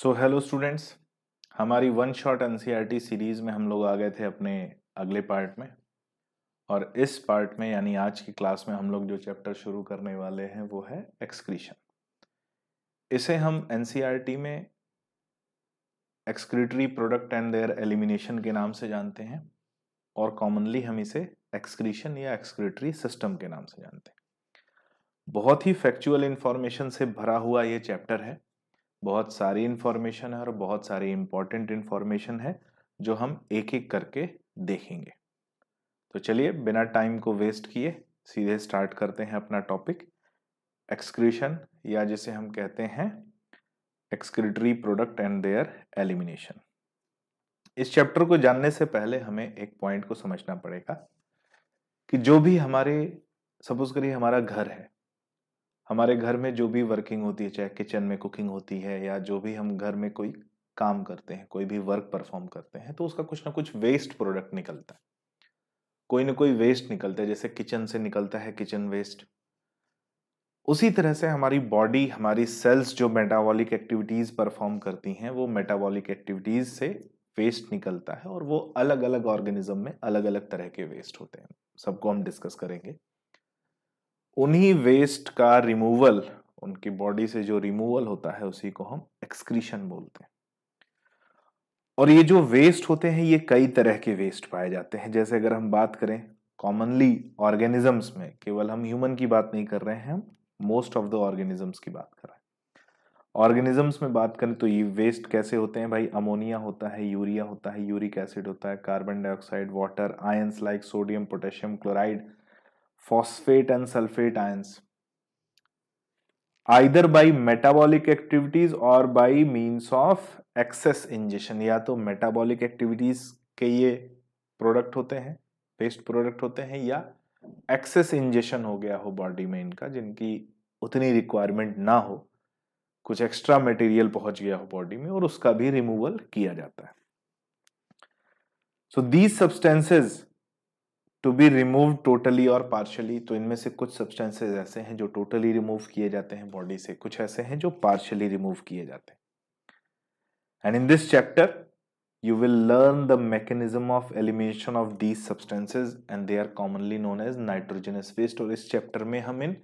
सो hello students हमारी one shot N series में हम लोग आ गए थे अपने अगले पार्ट में और इस पार्ट में यानी आज की क्लास में हम लोग जो चैप्टर शुरू करने वाले हैं वो है एक्सक्रीशन इसे हम एन e में excretory product and their elimination के नाम से जानते हैं और कॉमनली हम इसे एक्सक्रीशन या एक्सक्रीटरी सिस्टम के नाम से जानते हैं बहुत ही फैक्चुअल इन्फॉर्मेशन से भरा हुआ ये चैप्टर है बहुत सारी इन्फॉर्मेशन है और बहुत सारी इम्पॉर्टेंट इन्फॉर्मेशन है जो हम एक एक करके देखेंगे तो चलिए बिना टाइम को वेस्ट किए सीधे स्टार्ट करते हैं अपना टॉपिक एक्सक्रीशन या जिसे हम कहते हैं excretory product and their elimination इस चैप्टर को जानने से पहले हमें एक पॉइंट को समझना पड़ेगा कि जो भी हमारे सपोज करिए हमारा घर है हमारे घर में जो भी वर्किंग होती है चाहे किचन में कुकिंग होती है या जो भी हम घर में कोई काम करते हैं कोई भी वर्क परफॉर्म करते हैं तो उसका कुछ ना कुछ वेस्ट प्रोडक्ट निकलता है कोई ना कोई वेस्ट निकलता है जैसे किचन से निकलता है किचन वेस्ट उसी तरह से हमारी बॉडी हमारी सेल्स जो मेटाबॉलिक एक्टिविटीज़ परफॉर्म करती हैं वो मेटाबॉलिक एक्टिविटीज़ से वेस्ट निकलता है और वो अलग अलग ऑर्गेनिज्म में अलग अलग तरह के वेस्ट होते हैं सबको हम डिस्कस करेंगे उन्हीं वेस्ट का रिमूवल उनकी बॉडी से जो रिमूवल होता है उसी को हम एक्सक्रीशन बोलते हैं और ये जो वेस्ट होते हैं ये कई तरह के वेस्ट पाए जाते हैं जैसे अगर हम बात करें कॉमनली ऑर्गेनिजम्स में केवल हम ह्यूमन की बात नहीं कर रहे हैं हम मोस्ट ऑफ द ऑर्गेनिजम्स की बात कर रहे हैं ऑर्गेनिजम्स में बात करें तो ये वेस्ट कैसे होते हैं भाई अमोनिया होता है यूरिया होता है यूरिक एसिड होता है carbon dioxide water ions like sodium potassium chloride phosphate and sulfate ions either by metabolic activities or by means of excess ingestion या तो metabolic activities के ये product होते हैं waste product होते हैं या excess ingestion हो गया हो body में इनका जिनकी उतनी requirement ना हो कुछ एक्स्ट्रा मटेरियल पहुंच गया हो बॉडी में और उसका भी रिमूवल किया जाता है so these substances to be remove totally और पार्शली तो इनमें से कुछ सब्सटेंसेज ऐसे हैं जो टोटली रिमूव किए जाते हैं बॉडी से कुछ ऐसे हैं जो पार्शली रिमूव किए जाते हैं and in this chapter you will learn the mechanism of elimination of these substances and they are commonly known as nitrogenous waste और इस चैप्टर में हम इन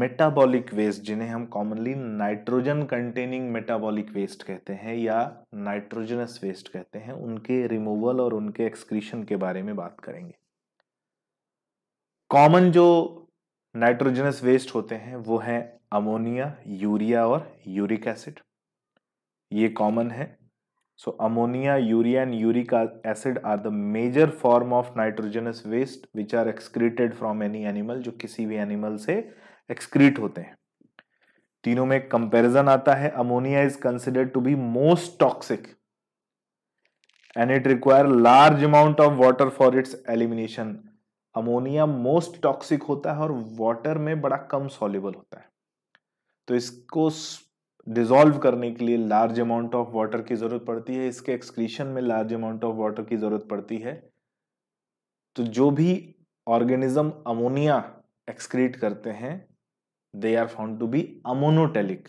मेटाबॉलिक वेस्ट जिन्हें हम commonly nitrogen containing metabolic waste कहते हैं या नाइट्रोजनस वेस्ट कहते हैं उनके रिमूवल और उनके एक्सक्रीशन के बारे में बात करेंगे कॉमन जो नाइट्रोजनस वेस्ट होते हैं वो हैं अमोनिया यूरिया और यूरिक एसिड ये कॉमन है so ammonia urea and uric acid are the major form of nitrogenous waste which are excreted from any animal जो किसी भी एनिमल से एक्सक्रीट होते हैं तीनों में कंपैरिजन आता है ammonia is considered to be most toxic and it require large amount of water for its elimination ammonia most toxic होता है और वाटर में बड़ा कम सॉल्युबल होता है तो इसको डिजोल्व करने के लिए लार्ज अमाउंट ऑफ वाटर की जरूरत पड़ती है इसके एक्सक्रीशन में लार्ज अमाउंट ऑफ वाटर की जरूरत पड़ती है तो जो भी ऑर्गेनिज्म अमोनिया एक्सक्रीट करते हैं they are found to be ammonotelic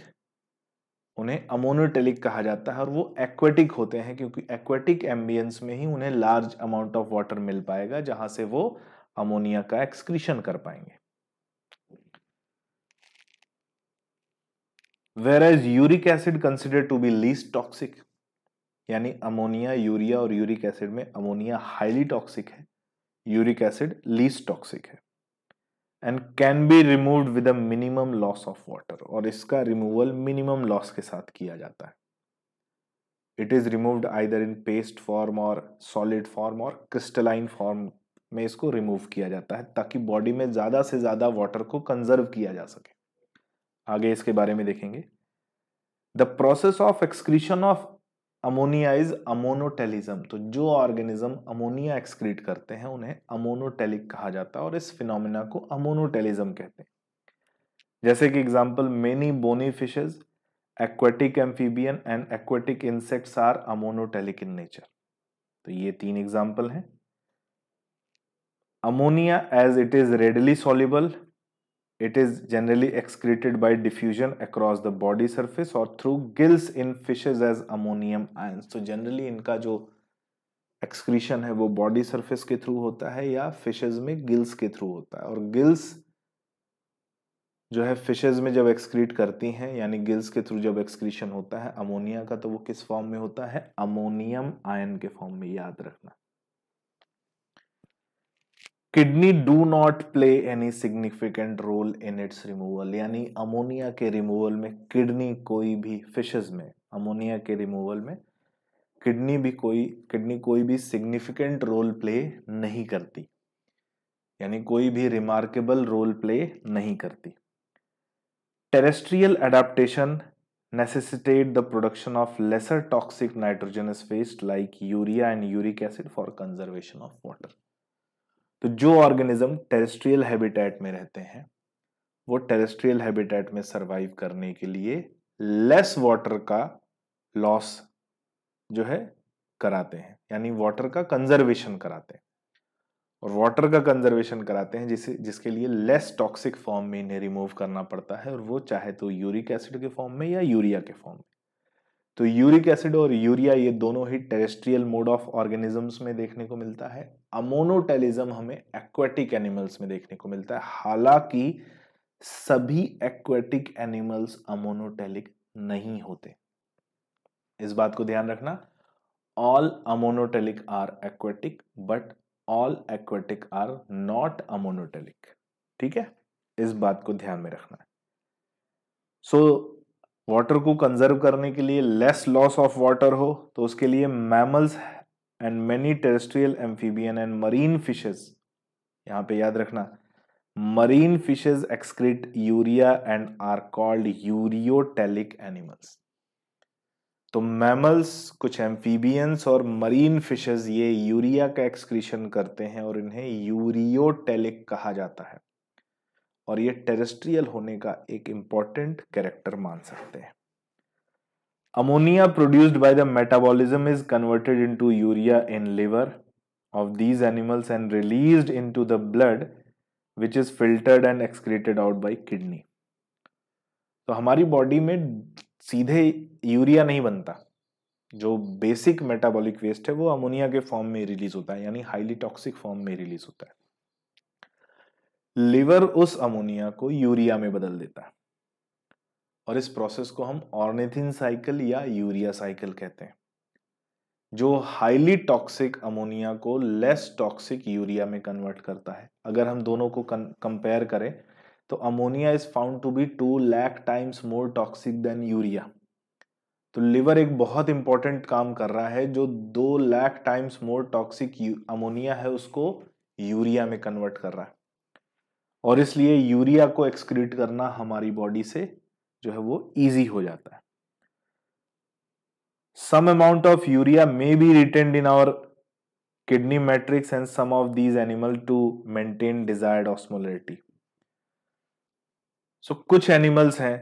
उन्हें अमोनोटेलिक कहा जाता है और वो एक्वेटिक होते हैं क्योंकि एक्वेटिक एम्बियंस में ही उन्हें लार्ज अमाउंट ऑफ वाटर मिल पाएगा जहां से वो अमोनिया का एक्सक्रीशन कर पाएंगे whereas uric acid consider to be least toxic यानी अमोनिया यूरिया और यूरिक एसिड में अमोनिया हाईली टॉक्सिक है यूरिक एसिड लीस्ट टॉक्सिक है and can be remove with a minimum loss of water और इसका removal minimum loss के साथ किया जाता है it is removed either in paste form और सॉलिड फॉर्म और क्रिस्टलाइन फॉर्म में इसको रिमूव किया जाता है ताकि बॉडी में ज़्यादा से ज़्यादा वाटर को कंजर्व किया जा सके आगे इसके बारे में देखेंगे the process of excretion of ammonia is ammonotelism तो जो ऑर्गेनिज्म अमोनिया एक्सक्रीट करते हैं उन्हें अमोनोटेलिक कहा जाता है और इस फिनोमिना को अमोनोटेलिज्म कहते हैं जैसे कि example many bony fishes aquatic amphibian and aquatic insects are ammonotelic in nature तो ये तीन एग्जाम्पल हैं ammonia as it is readily soluble it is generally excreted by diffusion across the body surface और through gills in fishes as ammonium ions तो generally इनका जो excretion है वो बॉडी सर्फेस के थ्रू होता है या फिशेज में गिल्स के थ्रू होता है और गिल्स जो है फिशेज में जब एक्सक्रीट करती हैं यानी गिल्स के थ्रू जब एक्सक्रीशन होता है अमोनिया का तो वो किस फॉर्म में होता है अमोनियम आयन के फॉर्म में याद रखना kidney do not play any significant role in its removal यानी अमोनिया के रिमूवल में किडनी कोई भी फिशेज में अमोनिया के रिमूवल में किडनी भी कोई किडनी कोई भी सिग्निफिकेंट रोल प्ले नहीं करती यानी कोई भी रिमार्केबल रोल प्ले नहीं करती terrestrial adaptation necessitate the production of lesser toxic nitrogenous waste like urea and uric acid for conservation of water तो जो ऑर्गेनिज्म टेरेस्ट्रियल हैबिटेट में रहते हैं वो टेरेस्ट्रियल हैबिटेट में सरवाइव करने के लिए लेस वाटर का लॉस जो है कराते हैं यानी वाटर का कंजर्वेशन कराते हैं और वाटर का कंजर्वेशन कराते हैं जिसे जिसके लिए लेस टॉक्सिक फॉर्म में इन्हें रिमूव करना पड़ता है और वो चाहे तो यूरिक एसिड के फॉर्म में या यूरिया के फॉर्म में तो यूरिक एसिड और यूरिया ये दोनों ही टेरेस्ट्रियल मोड ऑफ ऑर्गेनिजम्स में देखने को मिलता है अमोनोटेलिज्म हमें एक्वेटिक एनिमल्स में देखने को मिलता है हालांकि सभी एक्वेटिक एनिमल्स अमोनोटेलिक नहीं होते इस बात को ध्यान रखना all ammonotelic are aquatic but all aquatic are not ammonotelic ठीक है इस बात को ध्यान में रखना सो so, वाटर को कंजर्व करने के लिए लेस लॉस ऑफ वाटर हो तो उसके लिए mammals and many terrestrial amphibian and marine fishes यहाँ पे याद रखना marine fishes excrete urea and are called ureotelic animals तो मैमल्स कुछ एम्फीबियंस और मरीन फिशेज ये यूरिया का एक्सक्रीशन करते हैं और इन्हें यूरियोटेलिक कहा जाता है और ये टेरेस्ट्रियल होने का एक इंपॉर्टेंट कैरेक्टर मान सकते हैं ammonia produced by the metabolism is converted into urea in liver of these animals and released into the blood which is filtered and excreted out by kidney तो हमारी बॉडी में सीधे यूरिया नहीं बनता जो बेसिक मेटाबॉलिक वेस्ट है वो ammonia के फॉर्म में रिलीज होता है यानी हाईली टॉक्सिक फॉर्म में रिलीज होता है लिवर उस अमोनिया को यूरिया में बदल देता है और इस प्रोसेस को हम ऑर्निथिन साइकिल या यूरिया साइकिल कहते हैं जो हाईली टॉक्सिक अमोनिया को लेस टॉक्सिक यूरिया में कन्वर्ट करता है अगर हम दोनों को कंपेयर करें तो ammonia is found to be two lakh times more toxic than urea तो लिवर एक बहुत इंपॉर्टेंट काम कर रहा है जो दो lakh times more toxic ammonia है उसको यूरिया में कन्वर्ट कर रहा है और इसलिए यूरिया को एक्सक्रीट करना हमारी बॉडी से जो है वो ईजी हो जाता है some amount of urea may be retained in our kidney matrix and some of these animal to maintain desired osmolarity so कुछ एनिमल्स हैं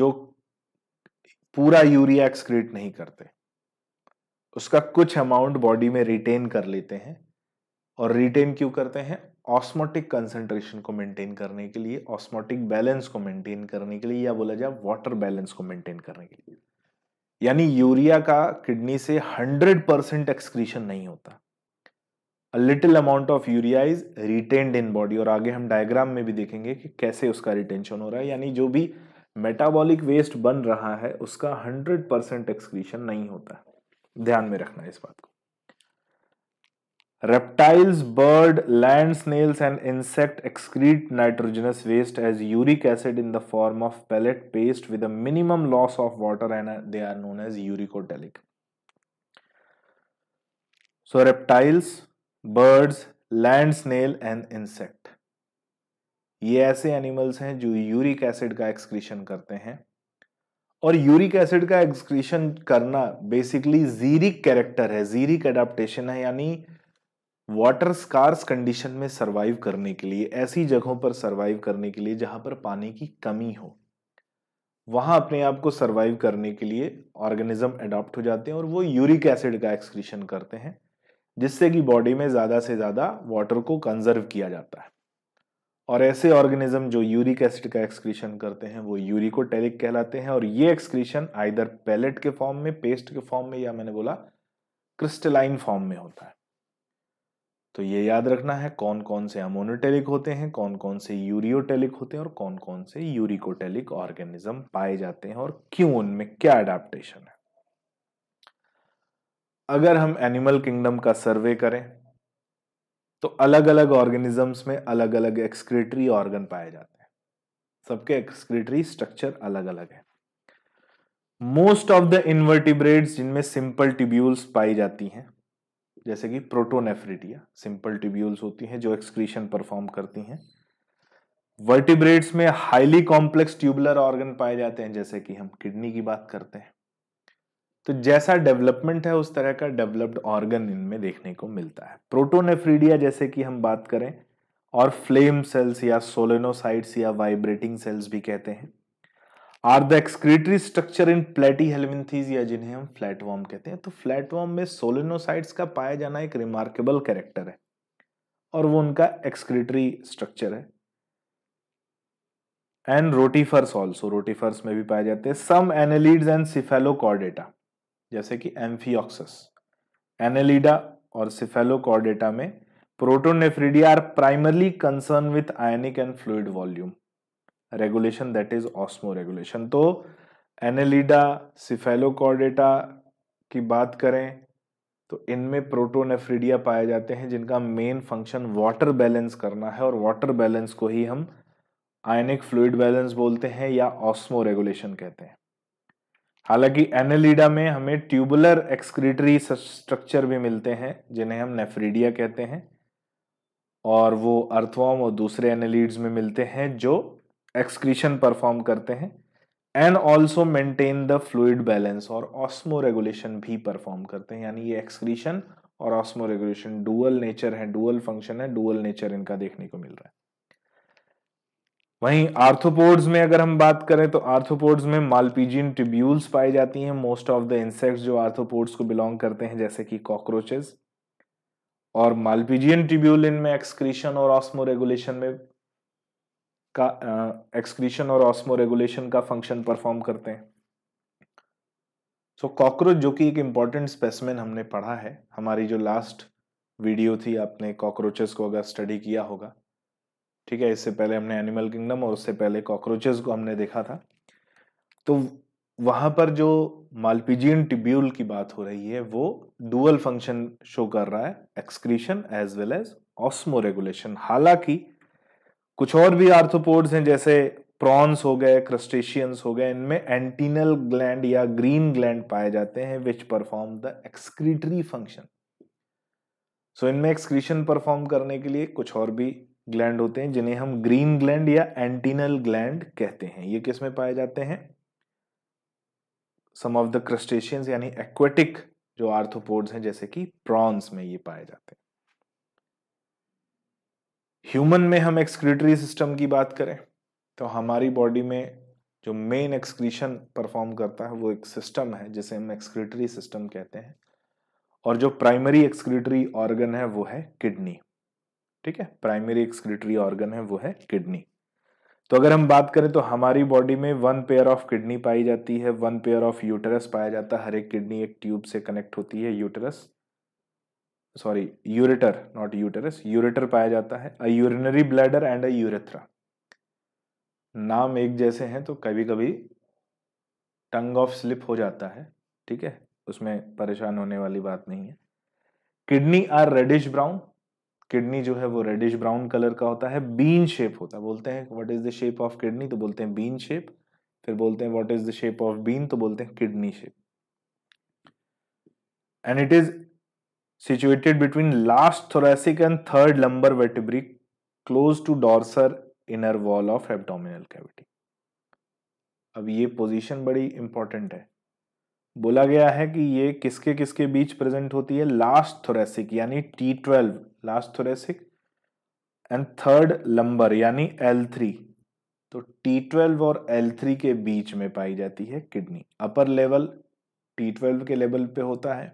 जो पूरा यूरिया एक्सक्रीट नहीं करते उसका कुछ अमाउंट बॉडी में रिटेन कर लेते हैं और रिटेन क्यों करते हैं ऑस्मोटिक कंसंट्रेशन को मेंटेन करने के लिए ऑस्मोटिक बैलेंस को मेंटेन करने के लिए या बोला जाए वाटर बैलेंस को मेंटेन करने के लिए यानी यूरिया का किडनी से 100 परसेंट एक्सक्रीशन नहीं होता a little amount of urea is retained in body और आगे हम डायग्राम में भी देखेंगे कि कैसे उसका रिटेंशन हो रहा है यानी जो भी मेटाबॉलिक वेस्ट बन रहा है उसका 100 परसेंट एक्सक्रीशन नहीं होता ध्यान में रखना इस बात को Reptiles, bird, land snails and insect excrete nitrogenous waste as uric acid in the form of pellet paste with a minimum loss of water and they are known as uricotelic. So reptiles, birds, land snail and insect ये ऐसे animals हैं जो uric acid का excretion करते हैं और uric acid का excretion करना बेसिकली जीरिक कैरेक्टर है जीरिक एडाप्टेशन है यानी वाटर स्कार्स कंडीशन में सरवाइव करने के लिए ऐसी जगहों पर सरवाइव करने के लिए जहाँ पर पानी की कमी हो वहाँ अपने आप को सरवाइव करने के लिए ऑर्गेनिज्म एडॉप्ट हो जाते हैं और वो यूरिक एसिड का एक्सक्रीशन करते हैं जिससे कि बॉडी में ज़्यादा से ज़्यादा वाटर को कंजर्व किया जाता है और ऐसे ऑर्गेनिज्म जो यूरिक एसिड का एक्सक्रीशन करते हैं वो यूरिकोटेरिक कहलाते हैं और ये एक्सक्रीशन आइदर पैलेट के फॉर्म में पेस्ट के फॉर्म में या मैंने बोला क्रिस्टलाइन फॉर्म में होता है तो ये याद रखना है कौन कौन से अमोनोटेलिक होते हैं कौन कौन से यूरियोटेलिक होते हैं और कौन कौन से यूरिकोटेलिक ऑर्गेनिज्म पाए जाते हैं और क्यों उनमें क्या अडेप्टेशन है अगर हम एनिमल किंगडम का सर्वे करें तो अलग अलग ऑर्गेनिजम्स में अलग अलग एक्सक्रेटरी ऑर्गन पाए जाते हैं सबके एक्सक्रेटरी स्ट्रक्चर अलग अलग है मोस्ट ऑफ द इनवर्टिब्रेट्स जिनमें सिंपल टिब्यूल्स पाई जाती हैं जैसे कि प्रोटोनेफ्रिटिया सिंपल ट्यूब्यूल्स होती हैं जो एक्सक्रीशन परफॉर्म करती हैं वर्टिब्रेट्स में हाईली कॉम्प्लेक्स ट्यूबुलर ऑर्गन पाए जाते हैं जैसे कि हम किडनी की बात करते हैं तो जैसा डेवलपमेंट है उस तरह का डेवलप्ड ऑर्गन इनमें देखने को मिलता है प्रोटोनेफ्रीडिया जैसे कि हम बात करें और फ्लेम सेल्स या सोलेनोसाइट्स या वाइब्रेटिंग सेल्स भी कहते हैं are the excretory structure in platyhelminthes या जिन्हें हम फ्लैटवॉर्म कहते हैं तो फ्लैटवॉर्म में सोलिनोसाइट्स का पाया जाना एक रिमार्केबल कैरेक्टर है और वो उनका एक्सक्रीटरी स्ट्रक्चर है एंड रोटीफर्स ऑल्सो रोटीफर्स में भी पाए जाते हैं सम एनेलिड्स एंड सिफेलोकॉर्डेटा जैसे कि एम्फीऑक्सस एनेलिडा और सिफेलोकॉर्डेटा में protonephridia are primarily concern with ionic and fluid volume regulation that is osmoregulation तो एनेलिडा सिफेलोकॉर्डेटा की बात करें तो इनमें प्रोटोनेफ्रिडिया पाए जाते हैं जिनका मेन फंक्शन वाटर बैलेंस करना है और वाटर बैलेंस को ही हम आयनिक फ्लूड बैलेंस बोलते हैं या ऑस्मो रेगुलेशन कहते हैं हालांकि एनेलिडा में हमें ट्यूबुलर एक्सक्रीटरी स्ट्रक्चर भी मिलते हैं जिन्हें हम नेफ्रीडिया कहते हैं और वो अर्थवॉम और दूसरे एनेलिड्स में मिलते हैं जो एक्सक्रीशन परफॉर्म करते हैं and also maintain the fluid balance और ऑस्मो रेगुलेशन भी परफॉर्म करते हैं यानी ये एक्सक्रीशन और ऑस्मो रेगुलेशन डुअल नेचर है डुअल फंक्शन है डुअल नेचर इनका देखने को मिल रहा है वहीं आर्थोपोड्स में अगर हम बात करें तो आर्थोपोड्स में मालपीजियन ट्यूब्यूल्स पाई जाती हैं मोस्ट ऑफ द इंसेक्ट्स जो आर्थोपोड्स को बिलोंग करते हैं जैसे कि कॉकरोचेस और मालपीजियन ट्यूब्यूल इनमें एक्सक्रीशन और ऑस्मो रेगुलेशन में का एक्सक्रीशन और ऑस्मो रेगुलेशन का फंक्शन परफॉर्म करते हैं सो so, कॉकरोच जो कि एक इम्पॉर्टेंट स्पेसमैन हमने पढ़ा है हमारी जो लास्ट वीडियो थी आपने कॉकरोचेस को अगर स्टडी किया होगा ठीक है इससे पहले हमने एनिमल किंगडम और उससे पहले कॉकरोचेस को हमने देखा था तो वहां पर जो मालपीजियन टिब्यूल की बात हो रही है वो डुअल फंक्शन शो कर रहा है excretion as well as osmoregulation हालांकि कुछ और भी आर्थोपोड्स हैं जैसे प्रॉन्स हो गए क्रस्टेशियंस हो गए इनमें एंटीनल ग्लैंड या ग्रीन ग्लैंड पाए जाते हैं which perform the excretory function so इनमें एक्सक्रीशन परफॉर्म करने के लिए कुछ और भी ग्लैंड होते हैं जिन्हें हम ग्रीन ग्लैंड या एंटीनल ग्लैंड कहते हैं ये किस में पाए जाते हैं सम ऑफ द क्रस्टेशियंस यानी एक्वेटिक जो आर्थोपोड्स हैं जैसे कि प्रॉन्स में ये पाए जाते हैं ह्यूमन में हम एक्सक्रीटरी सिस्टम की बात करें तो हमारी बॉडी में जो मेन एक्सक्रीशन परफॉर्म करता है वो एक सिस्टम है जिसे हम एक्सक्रीटरी सिस्टम कहते हैं और जो प्राइमरी एक्सक्रीटरी ऑर्गन है वो है किडनी ठीक है प्राइमरी एक्सक्रीटरी ऑर्गन है वो है किडनी तो अगर हम बात करें तो हमारी बॉडी में वन पेयर ऑफ किडनी पाई जाती है वन पेयर ऑफ यूटरस पाया जाता है हर एक किडनी एक ट्यूब से कनेक्ट होती है uterus sorry ureter not uterus ureter पाया जाता है a urinary bladder and a urethra नाम एक जैसे हैं तो कभी कभी टंग ऑफ स्लिप हो जाता है ठीक है उसमें परेशान होने वाली बात नहीं है kidney are reddish brown kidney जो है वो रेडिश ब्राउन कलर का होता है बीन शेप होता है बोलते हैं what is the shape of kidney तो बोलते हैं बीन शेप फिर बोलते हैं what is the shape of bean तो बोलते हैं kidney shape and it is situated between last thoracic and third lumbar vertebrae close to dorsal inner wall of abdominal cavity अब ये पोजीशन बड़ी इंपॉर्टेंट है बोला गया है कि ये किसके किसके बीच प्रेजेंट होती है लास्ट थोरेसिक यानी T twelve last thoracic and third lumbar यानी एल थ्री तो टी ट्वेल्व और एल थ्री के बीच में पाई जाती है kidney upper level T twelve के लेवल पे होता है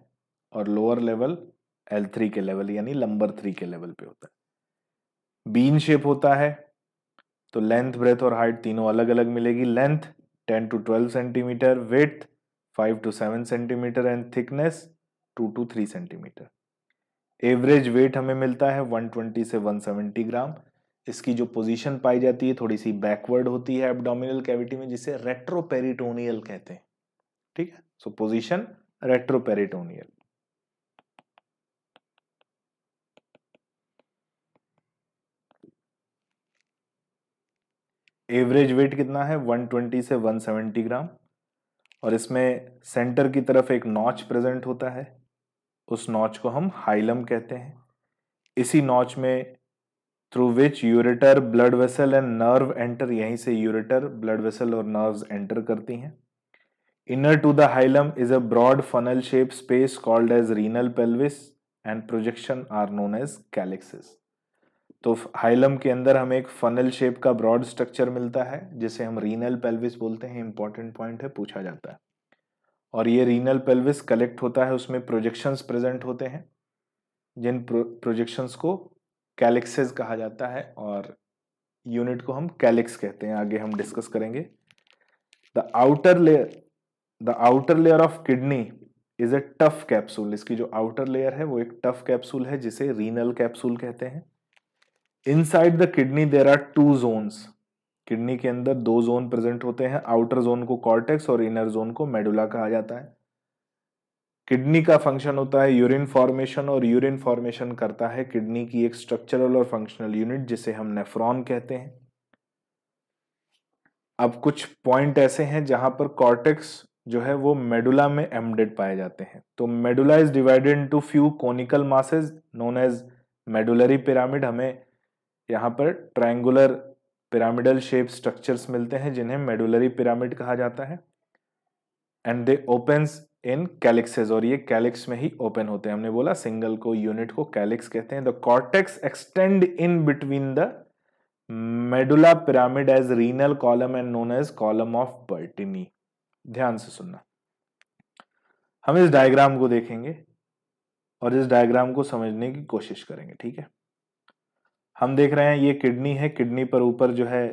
और लोअर लेवल एल थ्री के लेवल यानी लंबर थ्री के लेवल पे होता है बीन शेप होता है तो लेंथ ब्रेथ और हाइट तीनों अलग अलग मिलेगी length ten to twelve centimetre with five to seven centimetre and thickness two to three centimetre average weight हमें मिलता है वन ट्वेंटी से वन सेवेंटी ग्राम इसकी जो पोजीशन पाई जाती है थोड़ी सी बैकवर्ड होती है एबडोमिनल कैविटी में जिसे रेट्रोपेरिटोनियल कहते हैं ठीक है so position retroperitoneal average weight कितना है 120 से 170 ग्राम और इसमें सेंटर की तरफ एक नॉच प्रेजेंट होता है उस नॉच को हम हाइलम कहते हैं इसी नॉच में through which ureter blood vessel and nerve enter यहीं से यूरेटर ब्लड वेसल और नर्व्स एंटर करती हैं inner to the hilum is a broad funnel shape space called as renal pelvis and projection are known as calyces तो hilum के अंदर हमें एक फनल शेप का ब्रॉड स्ट्रक्चर मिलता है जिसे हम रीनल पेल्विस बोलते हैं इंपॉर्टेंट पॉइंट है पूछा जाता है और ये रीनल पेल्विस कलेक्ट होता है उसमें प्रोजेक्शंस प्रेजेंट होते हैं जिन प्रोजेक्शंस को कैलिक्सेस कहा जाता है और यूनिट को हम कैलिक्स कहते हैं आगे हम डिस्कस करेंगे the outer layer the outer layer of kidney is a tough capsule इसकी जो आउटर लेयर है वो एक टफ कैप्सूल है जिसे रीनल कैप्सूल कहते हैं inside the kidney there are two zones kidney के अंदर दो जोन प्रेजेंट होते हैं आउटर जोन को कॉर्टेक्स और इनर जोन को मेडुला कहा जाता है किडनी का फंक्शन होता है यूरिन फॉर्मेशन और यूरिन फॉर्मेशन करता है किडनी की एक स्ट्रक्चरल और फंक्शनल यूनिट जिसे हम नेफ्रॉन कहते हैं अब कुछ पॉइंट ऐसे हैं जहां पर कॉर्टेक्स जो है वो मेडुला में एमडेड पाए जाते हैं तो medulla is divided into few conical masses known as medullary pyramid हमें यहाँ पर ट्रायंगुलर पिरामिडल शेप स्ट्रक्चर्स मिलते हैं जिन्हें मेडुलरी पिरामिड कहा जाता है एंड दे ओपन्स इन कैलिक्सेज और ये कैलिक्स में ही ओपन होते हैं हमने बोला सिंगल को यूनिट को कैलिक्स कहते हैं the cortex extend in between the medulla pyramid as renal column and known as column of Bertini ध्यान से सुनना हम इस डायग्राम को देखेंगे और इस डायग्राम को समझने की कोशिश करेंगे ठीक है हम देख रहे हैं ये किडनी है किडनी पर ऊपर जो है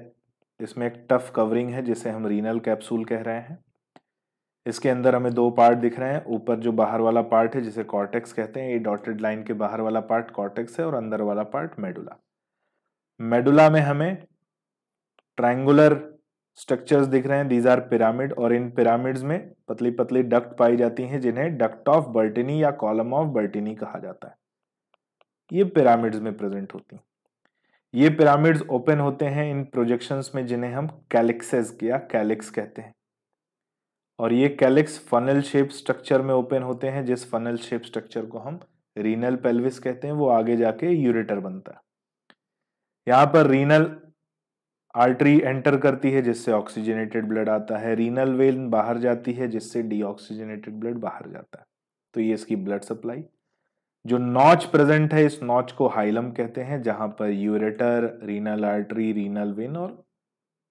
इसमें एक टफ कवरिंग है जिसे हम रीनल कैप्सूल कह रहे हैं इसके अंदर हमें दो पार्ट दिख रहे हैं ऊपर जो बाहर वाला पार्ट है जिसे कॉर्टेक्स कहते हैं ये डॉटेड लाइन के बाहर वाला पार्ट कॉर्टेक्स है और अंदर वाला पार्ट मेडुला मेडुला में हमें ट्रायंगुलर स्ट्रक्चर्स दिख रहे हैं दीज आर पिरामिड और इन पिरामिड्स में पतली पतली डक्ट पाई जाती हैं जिन्हें डक्ट ऑफ बर्टिनी या कॉलम ऑफ बर्टिनी कहा जाता है ये पिरामिड्स में प्रेजेंट होती हैं ये पिरामिड्स ओपन होते हैं इन प्रोजेक्शंस में जिन्हें हम कैलिक्सेस या कैलिक्स कहते हैं और ये कैलिक्स फनल शेप स्ट्रक्चर में ओपन होते हैं जिस फनल शेप स्ट्रक्चर को हम रीनल पेल्विस कहते हैं वो आगे जाके यूरेटर बनता है यहां पर रीनल आर्टरी एंटर करती है जिससे ऑक्सीजनेटेड ब्लड आता है रीनल वेन बाहर जाती है जिससे डीऑक्सीजनेटेड ब्लड बाहर जाता है तो ये इसकी ब्लड सप्लाई जो नॉच प्रेजेंट है इस नॉच को हाइलम कहते हैं जहां पर ureter renal artery renal vein और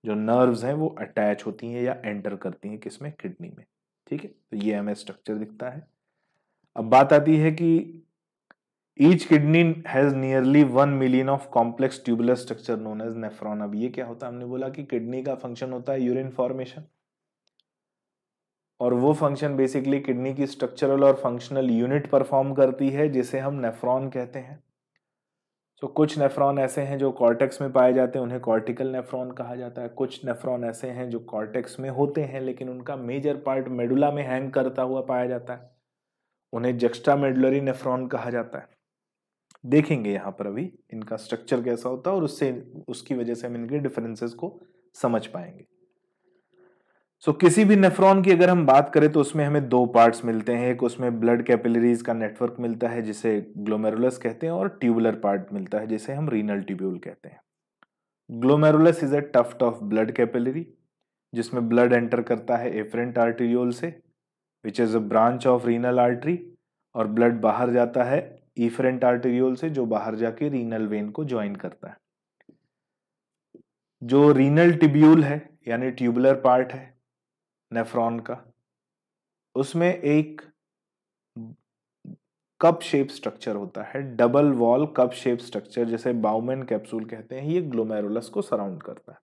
जो नर्व्स हैं वो अटैच होती हैं या एंटर करती हैं किसमें किडनी में ठीक है तो ये हमें स्ट्रक्चर दिखता है अब बात आती है कि each kidney has nearly one million of complex tubular structure known as nephron अब ये क्या होता है हमने बोला कि किडनी का फंक्शन होता है यूरिन फॉर्मेशन और वो फंक्शन बेसिकली किडनी की स्ट्रक्चरल और फंक्शनल यूनिट परफॉर्म करती है जिसे हम नेफ्रॉन कहते हैं तो कुछ नेफ्रॉन ऐसे हैं जो कॉर्टेक्स में पाए जाते हैं उन्हें कॉर्टिकल नेफ्रॉन कहा जाता है कुछ नेफ्रॉन ऐसे हैं जो कॉर्टेक्स में होते हैं लेकिन उनका मेजर पार्ट मेडुला में हैंग करता हुआ पाया जाता है उन्हें जक्स्टा मेडुलरी नेफ्रॉन कहा जाता है देखेंगे यहाँ पर अभी इनका स्ट्रक्चर कैसा होता है और उससे उसकी वजह से हम इनके डिफरेंसेस को समझ पाएंगे सो so, किसी भी नेफ्रॉन की अगर हम बात करें तो उसमें हमें दो पार्ट्स मिलते हैं एक उसमें ब्लड कैपिलरीज का नेटवर्क मिलता है जिसे ग्लोमेरुलस कहते हैं और ट्यूबुलर पार्ट मिलता है जिसे हम रीनल ट्यूब्यूल कहते हैं glomerulus is a tuft of blood capillary जिसमें ब्लड एंटर करता है एफरेंट आर्टीरियोल से which is a branch of renal artery और ब्लड बाहर जाता है ईफरेंट आर्टेरियोल से जो बाहर जाके रीनल वेन को ज्वाइन करता है जो रीनल टिब्यूल है यानी ट्यूबुलर पार्ट है नेफ्रॉन का उसमें एक कप शेप स्ट्रक्चर होता है double wall cup shape structure जैसे बाउमेन कैप्सूल कहते हैं ये ग्लोमेरुलस को सराउंड करता है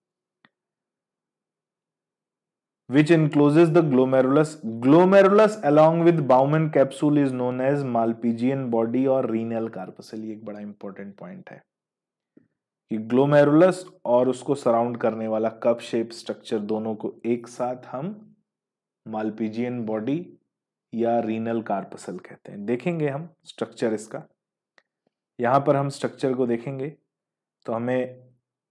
which encloses the glomerulus glomerulus along with Bowman capsule is known as Malpighian body और रीनल कार्पसल ये एक बड़ा इंपॉर्टेंट पॉइंट है कि ग्लोमेरुलस और उसको सराउंड करने वाला कप शेप स्ट्रक्चर दोनों को एक साथ हम मालपीजियन बॉडी या रीनल कार्पसल कहते हैं देखेंगे हम स्ट्रक्चर इसका यहाँ पर हम स्ट्रक्चर को देखेंगे तो हमें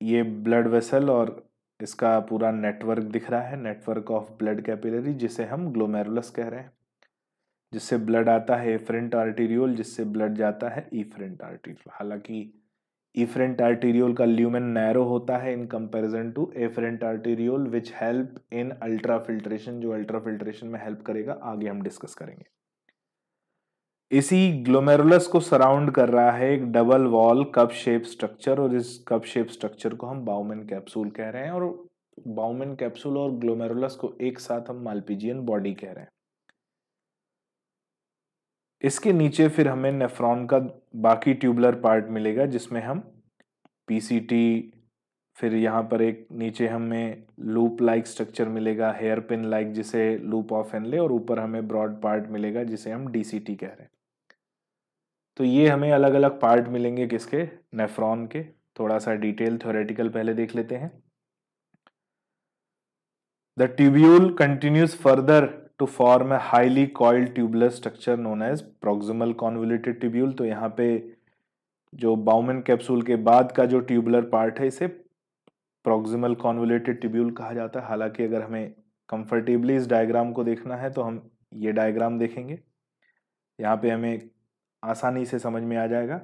ये ब्लड वेसल और इसका पूरा नेटवर्क दिख रहा है नेटवर्क ऑफ ब्लड कैपिलरी जिसे हम ग्लोमेरुलस कह रहे हैं जिससे ब्लड आता है एफरेंट आर्टीरियोल जिससे ब्लड जाता है ई फ्रंट आर्टीरियोल हालांकि इफरेंट आर्टीरियोल का ल्यूमेन नैरो होता है in comparison to afferent arteriole which help in ultra filtration जो अल्ट्रा फिल्ट्रेशन में हेल्प करेगा आगे हम डिस्कस करेंगे इसी ग्लोमेरुलस को सराउंड कर रहा है एक double wall cup shape structure और इस कप शेप स्ट्रक्चर को हम बाउमेन कैप्सूल कह रहे हैं और बाउमेन कैप्सूल और ग्लोमेरुलस को एक साथ हम मालपीजियन बॉडी कह रहे हैं इसके नीचे फिर हमें नेफ्रॉन का बाकी ट्यूबलर पार्ट मिलेगा जिसमें हम पी फिर यहाँ पर एक नीचे हमें लूप लाइक स्ट्रक्चर मिलेगा हेयर पिन लाइक जिसे लूप ऑफ एनले और ऊपर हमें ब्रॉड पार्ट मिलेगा जिसे हम टी कह रहे हैं तो ये हमें अलग अलग पार्ट मिलेंगे किसके नेफ्रॉन के थोड़ा सा डिटेल थ्योरेटिकल पहले देख लेते हैं the tubule continues further to form a highly coiled tubular structure known as proximal convoluted tubule तो यहाँ पे जो बाउमेन कैप्सूल के बाद का जो ट्यूबुलर पार्ट है इसे प्रोक्सिमल कॉन्वोलेटेड ट्यूब्यूल कहा जाता है हालांकि अगर हमें कंफर्टेबली इस डायग्राम को देखना है तो हम ये डायग्राम देखेंगे यहाँ पे हमें आसानी से समझ में आ जाएगा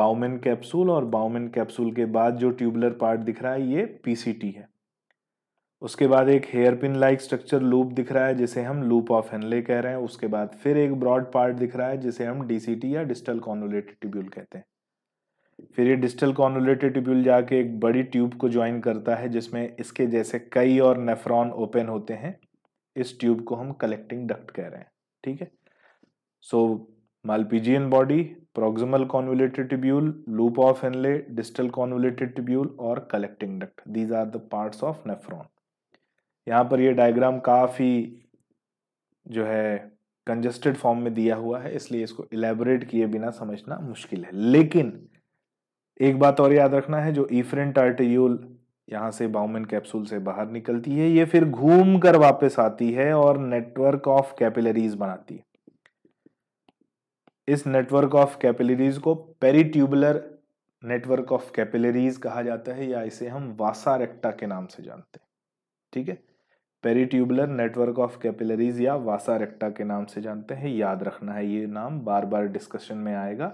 बाउमेन कैप्सूल और बाउमेन कैप्सूल के बाद जो ट्यूबुलर पार्ट दिख रहा है ये पीसीटी है उसके बाद एक hairpin like structure loop दिख रहा है जिसे हम लूप ऑफ हेनले कह रहे हैं उसके बाद फिर एक ब्रॉड पार्ट दिख रहा है जिसे हम डीसीटी या डिस्टल कॉन्वलेटेड ट्यूब्यूल कहते हैं फिर ये डिस्टल कॉन्वोलेटेड ट्यूब्यूल जाके एक बड़ी ट्यूब को ज्वाइन करता है जिसमें इसके जैसे कई और नेफ्रॉन ओपन होते हैं इस ट्यूब को हम कलेक्टिंग डक्ट कह रहे हैं ठीक है so Malpighian body proximal convoluted tubule loop of Henle distal convoluted tubule और collecting duct these are the parts of nephron यहाँ पर ये डायग्राम काफ़ी जो है कंजस्टेड फॉर्म में दिया हुआ है इसलिए इसको इलेबोरेट किए बिना समझना मुश्किल है लेकिन एक बात और याद रखना है जो ईफ्रेंट टार्टियूल यहाँ से बाउमेन कैप्सूल से बाहर निकलती है ये फिर घूम कर वापस आती है और नेटवर्क ऑफ कैपिलरीज बनाती है इस नेटवर्क ऑफ कैपिलरीज को पेरीट्यूबुलर नेटवर्क ऑफ कैपिलरीज कहा जाता है या इसे हम वासा रेक्टा के नाम से जानते हैं ठीक है पेरीट्यूबुलर नेटवर्क ऑफ कैपिलरीज या वासा रेक्टा के नाम से जानते हैं याद रखना है ये नाम बार बार डिस्कशन में आएगा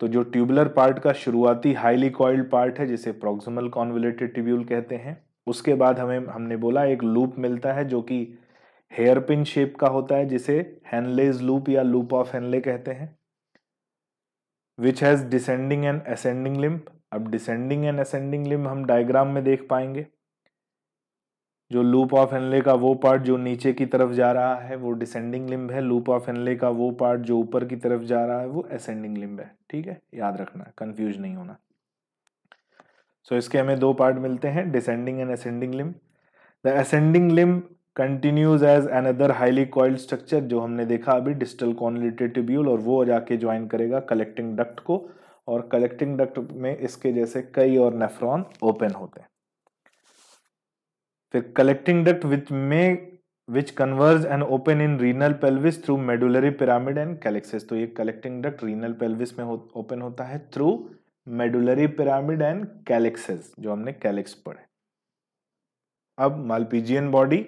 तो जो ट्यूबुलर पार्ट का शुरुआती हाईली कॉइल्ड पार्ट है जिसे प्रोक्सिमल कॉन्वलेटेड ट्यूब्यूल कहते हैं उसके बाद हमें हमने बोला एक लूप मिलता है जो कि हेयर पिन शेप का होता है जिसे हैनलेज लूप या लूप ऑफ हैनले कहते हैं which has descending and ascending limb अब डिसेंडिंग एंड असेंडिंग लिम्ब हम डायग्राम में देख पाएंगे जो लूप ऑफ एनले का वो पार्ट जो नीचे की तरफ जा रहा है वो डिसेंडिंग लिम्ब है लूप ऑफ एनले का वो पार्ट जो ऊपर की तरफ जा रहा है वो असेंडिंग लिम्ब है ठीक है याद रखना कन्फ्यूज नहीं होना सो so, इसके हमें दो पार्ट मिलते हैं descending and ascending limb the ascending limb continues as another highly coiled structure जो हमने देखा अभी डिस्टल कॉन्लिटेड ट्यूब्यूल और वो जाके ज्वाइन करेगा कलेक्टिंग डक्ट को और कलेक्टिंग डक्ट में इसके जैसे कई और नेफ्रॉन ओपन होते हैं फिर collecting duct which may which converge and open in renal pelvis through medullary pyramid and calyces तो ये कलेक्टिंग डक्ट रीनल पेल्विस में ओपन हो, होता है through medullary pyramid and calyces जो हमने कैलेक्स पढ़े अब मालपीजियन बॉडी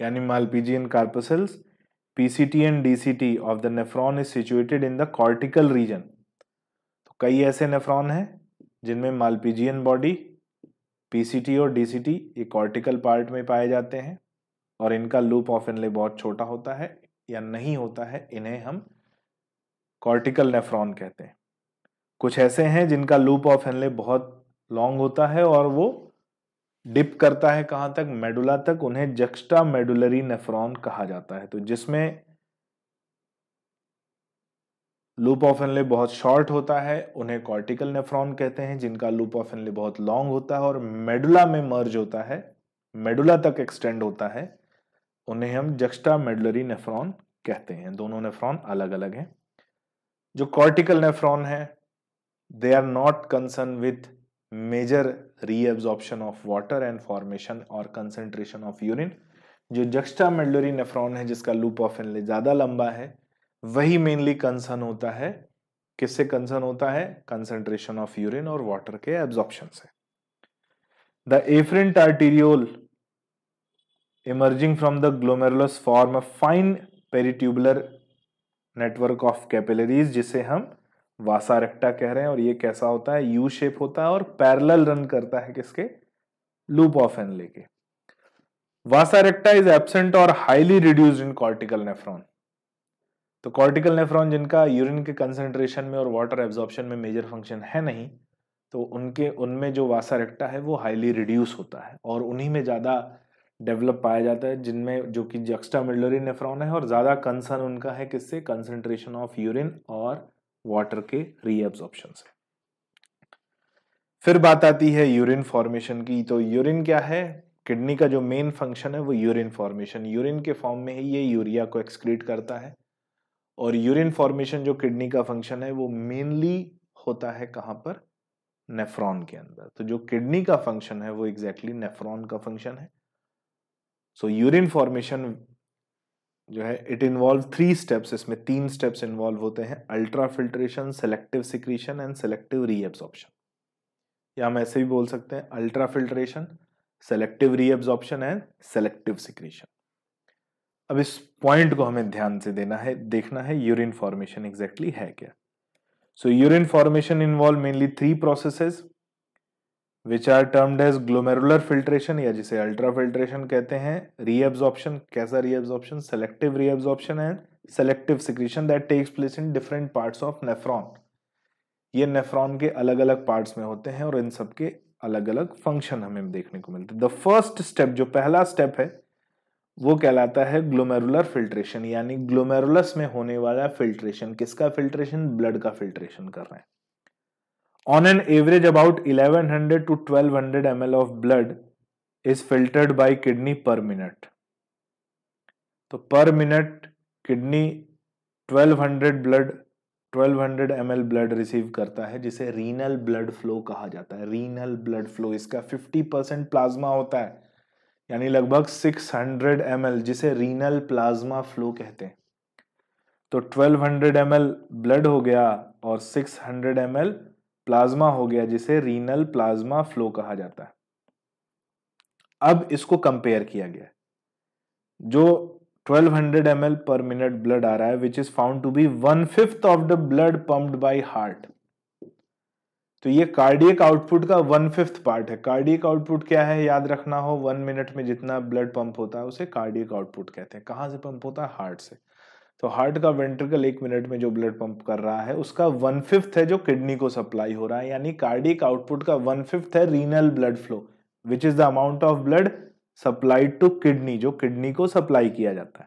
यानी Malpighian corpuscles PCT and DCT of the nephron is situated in the cortical region तो कई ऐसे नेफ्रॉन हैं जिनमें मालपीजियन बॉडी पीसीटी और डीसीटी ये कॉर्टिकल पार्ट में पाए जाते हैं और इनका लूप ऑफ इनले बहुत छोटा होता है या नहीं होता है इन्हें हम कॉर्टिकल नेफ्रॉन कहते हैं कुछ ऐसे हैं जिनका लूप ऑफ इनले बहुत लॉन्ग होता है और वो डिप करता है कहाँ तक मेडुला तक उन्हें जक्स्टा मेडुलरी नेफ्रॉन कहा जाता है तो जिसमें लूप ऑफ एनले बहुत शॉर्ट होता है उन्हें कॉर्टिकल नेफ्रॉन कहते हैं जिनका लूप ऑफ एनले बहुत लॉन्ग होता है और मेडुला में मर्ज होता है मेडुला तक एक्सटेंड होता है उन्हें हम जक्स्टा मेडुलरी नेफ्रॉन कहते हैं दोनों नेफ्रॉन अलग अलग हैं जो कॉर्टिकल नेफ्रॉन है they are not concern with major reabsorption of water and formation और कंसेंट्रेशन ऑफ यूरिन जो जक्स्टा मेडुलरी नेफ्रॉन है जिसका लूप ऑफ एनले ज़्यादा लंबा है वही मेनली कंसर्न होता है किससे कंसर्न होता है कंसेंट्रेशन ऑफ यूरिन और वाटर के एब्जॉर्प्शन से the efferent arteriole emerging from the glomerulus form a fine peritubular network of capillaries जिसे हम वासारेक्टा कह रहे हैं और ये कैसा होता है यू शेप होता है और पैरेलल रन करता है किसके लूप ऑफ एन लेके वासारेक्टा इज एब्सेंट और highly reduced in cortical nephron तो कॉर्टिकल नेफ्रॉन जिनका यूरिन के कंसनट्रेशन में और वाटर एब्जॉर्प्शन में मेजर फंक्शन है नहीं तो उनके उनमें जो वासा रेक्टा है वो हाईली रिड्यूस होता है और उन्हीं में ज़्यादा डेवलप पाया जाता है जिनमें जो कि जक्स्टा मिडलरी नेफ्रॉन है और ज़्यादा कंसर्न उनका है किससे कंसनट्रेशन ऑफ यूरिन और वाटर के रीएब्जॉर्प्शन से फिर बात आती है यूरिन फॉर्मेशन की तो यूरिन क्या है किडनी का जो मेन फंक्शन है वो यूरिन फॉर्मेशन यूरिन के फॉर्म में ही ये यूरिया को एक्सक्रीट करता है और यूरिन फॉर्मेशन जो किडनी का फंक्शन है वो मेनली होता है कहाँ पर नेफ्रॉन के अंदर तो जो किडनी का फंक्शन है वो एग्जैक्टली exactly नेफ्रॉन का फंक्शन है सो यूरिन फॉर्मेशन जो है इट इन्वॉल्व थ्री स्टेप्स इसमें तीन स्टेप्स इन्वॉल्व होते हैं ultra filtration selective secretion and selective reabsorption या हम ऐसे भी बोल सकते हैं ultra filtration selective reabsorption and selective secretion अब इस पॉइंट को हमें ध्यान से देना है देखना है यूरिन फॉर्मेशन एग्जैक्टली है क्या so urine formation involve mainly three processes which are termed as glomerular filtration या जिसे अल्ट्रा फिल्ट्रेशन कहते हैं रीअब्जॉर्प्शन कैसा reabsorption selective reabsorption and selective secretion that takes place in different parts of nephron ये nephron के अलग अलग parts में होते हैं और इन सब के अलग अलग फंक्शन हमें देखने को मिलते हैं द फर्स्ट स्टेप जो पहला स्टेप है वो कहलाता है ग्लोमेरुलर फिल्ट्रेशन यानी ग्लोमेरुलस में होने वाला फिल्ट्रेशन किसका फिल्ट्रेशन ब्लड का फिल्ट्रेशन कर रहे हैं on an average about 1100 to 1200 ml of blood is filtered by kidney per minute तो per minute kidney 1200 blood 1200 ml blood receive करता है जिसे रीनल ब्लड फ्लो कहा जाता है रीनल ब्लड फ्लो इसका 50 परसेंट प्लाज्मा होता है यानी लगभग 600 हंड्रेड जिसे रीनल प्लाज्मा फ्लो कहते हैं तो 1200 हंड्रेड ब्लड हो गया और 600 हंड्रेड प्लाज्मा हो गया जिसे रीनल प्लाज्मा फ्लो कहा जाता है अब इसको कंपेयर किया गया जो 1200 हंड्रेड पर मिनट ब्लड आ रहा है which is found to be one fifth of the blood pumped by heart तो ये कार्डियक आउटपुट का वन फिफ्थ पार्ट है कार्डियक आउटपुट क्या है याद रखना हो वन मिनट में जितना ब्लड पंप होता है उसे कार्डियक आउटपुट कहते हैं कहाँ से पंप होता है हार्ट से तो हार्ट का वेंट्रिकल एक मिनट में जो ब्लड पंप कर रहा है उसका वन फिफ्थ है जो किडनी को सप्लाई हो रहा है यानी कार्डिक आउटपुट का वन फिफ्थ है renal blood flow which is the amount of blood supplied to kidney जो किडनी को सप्लाई किया जाता है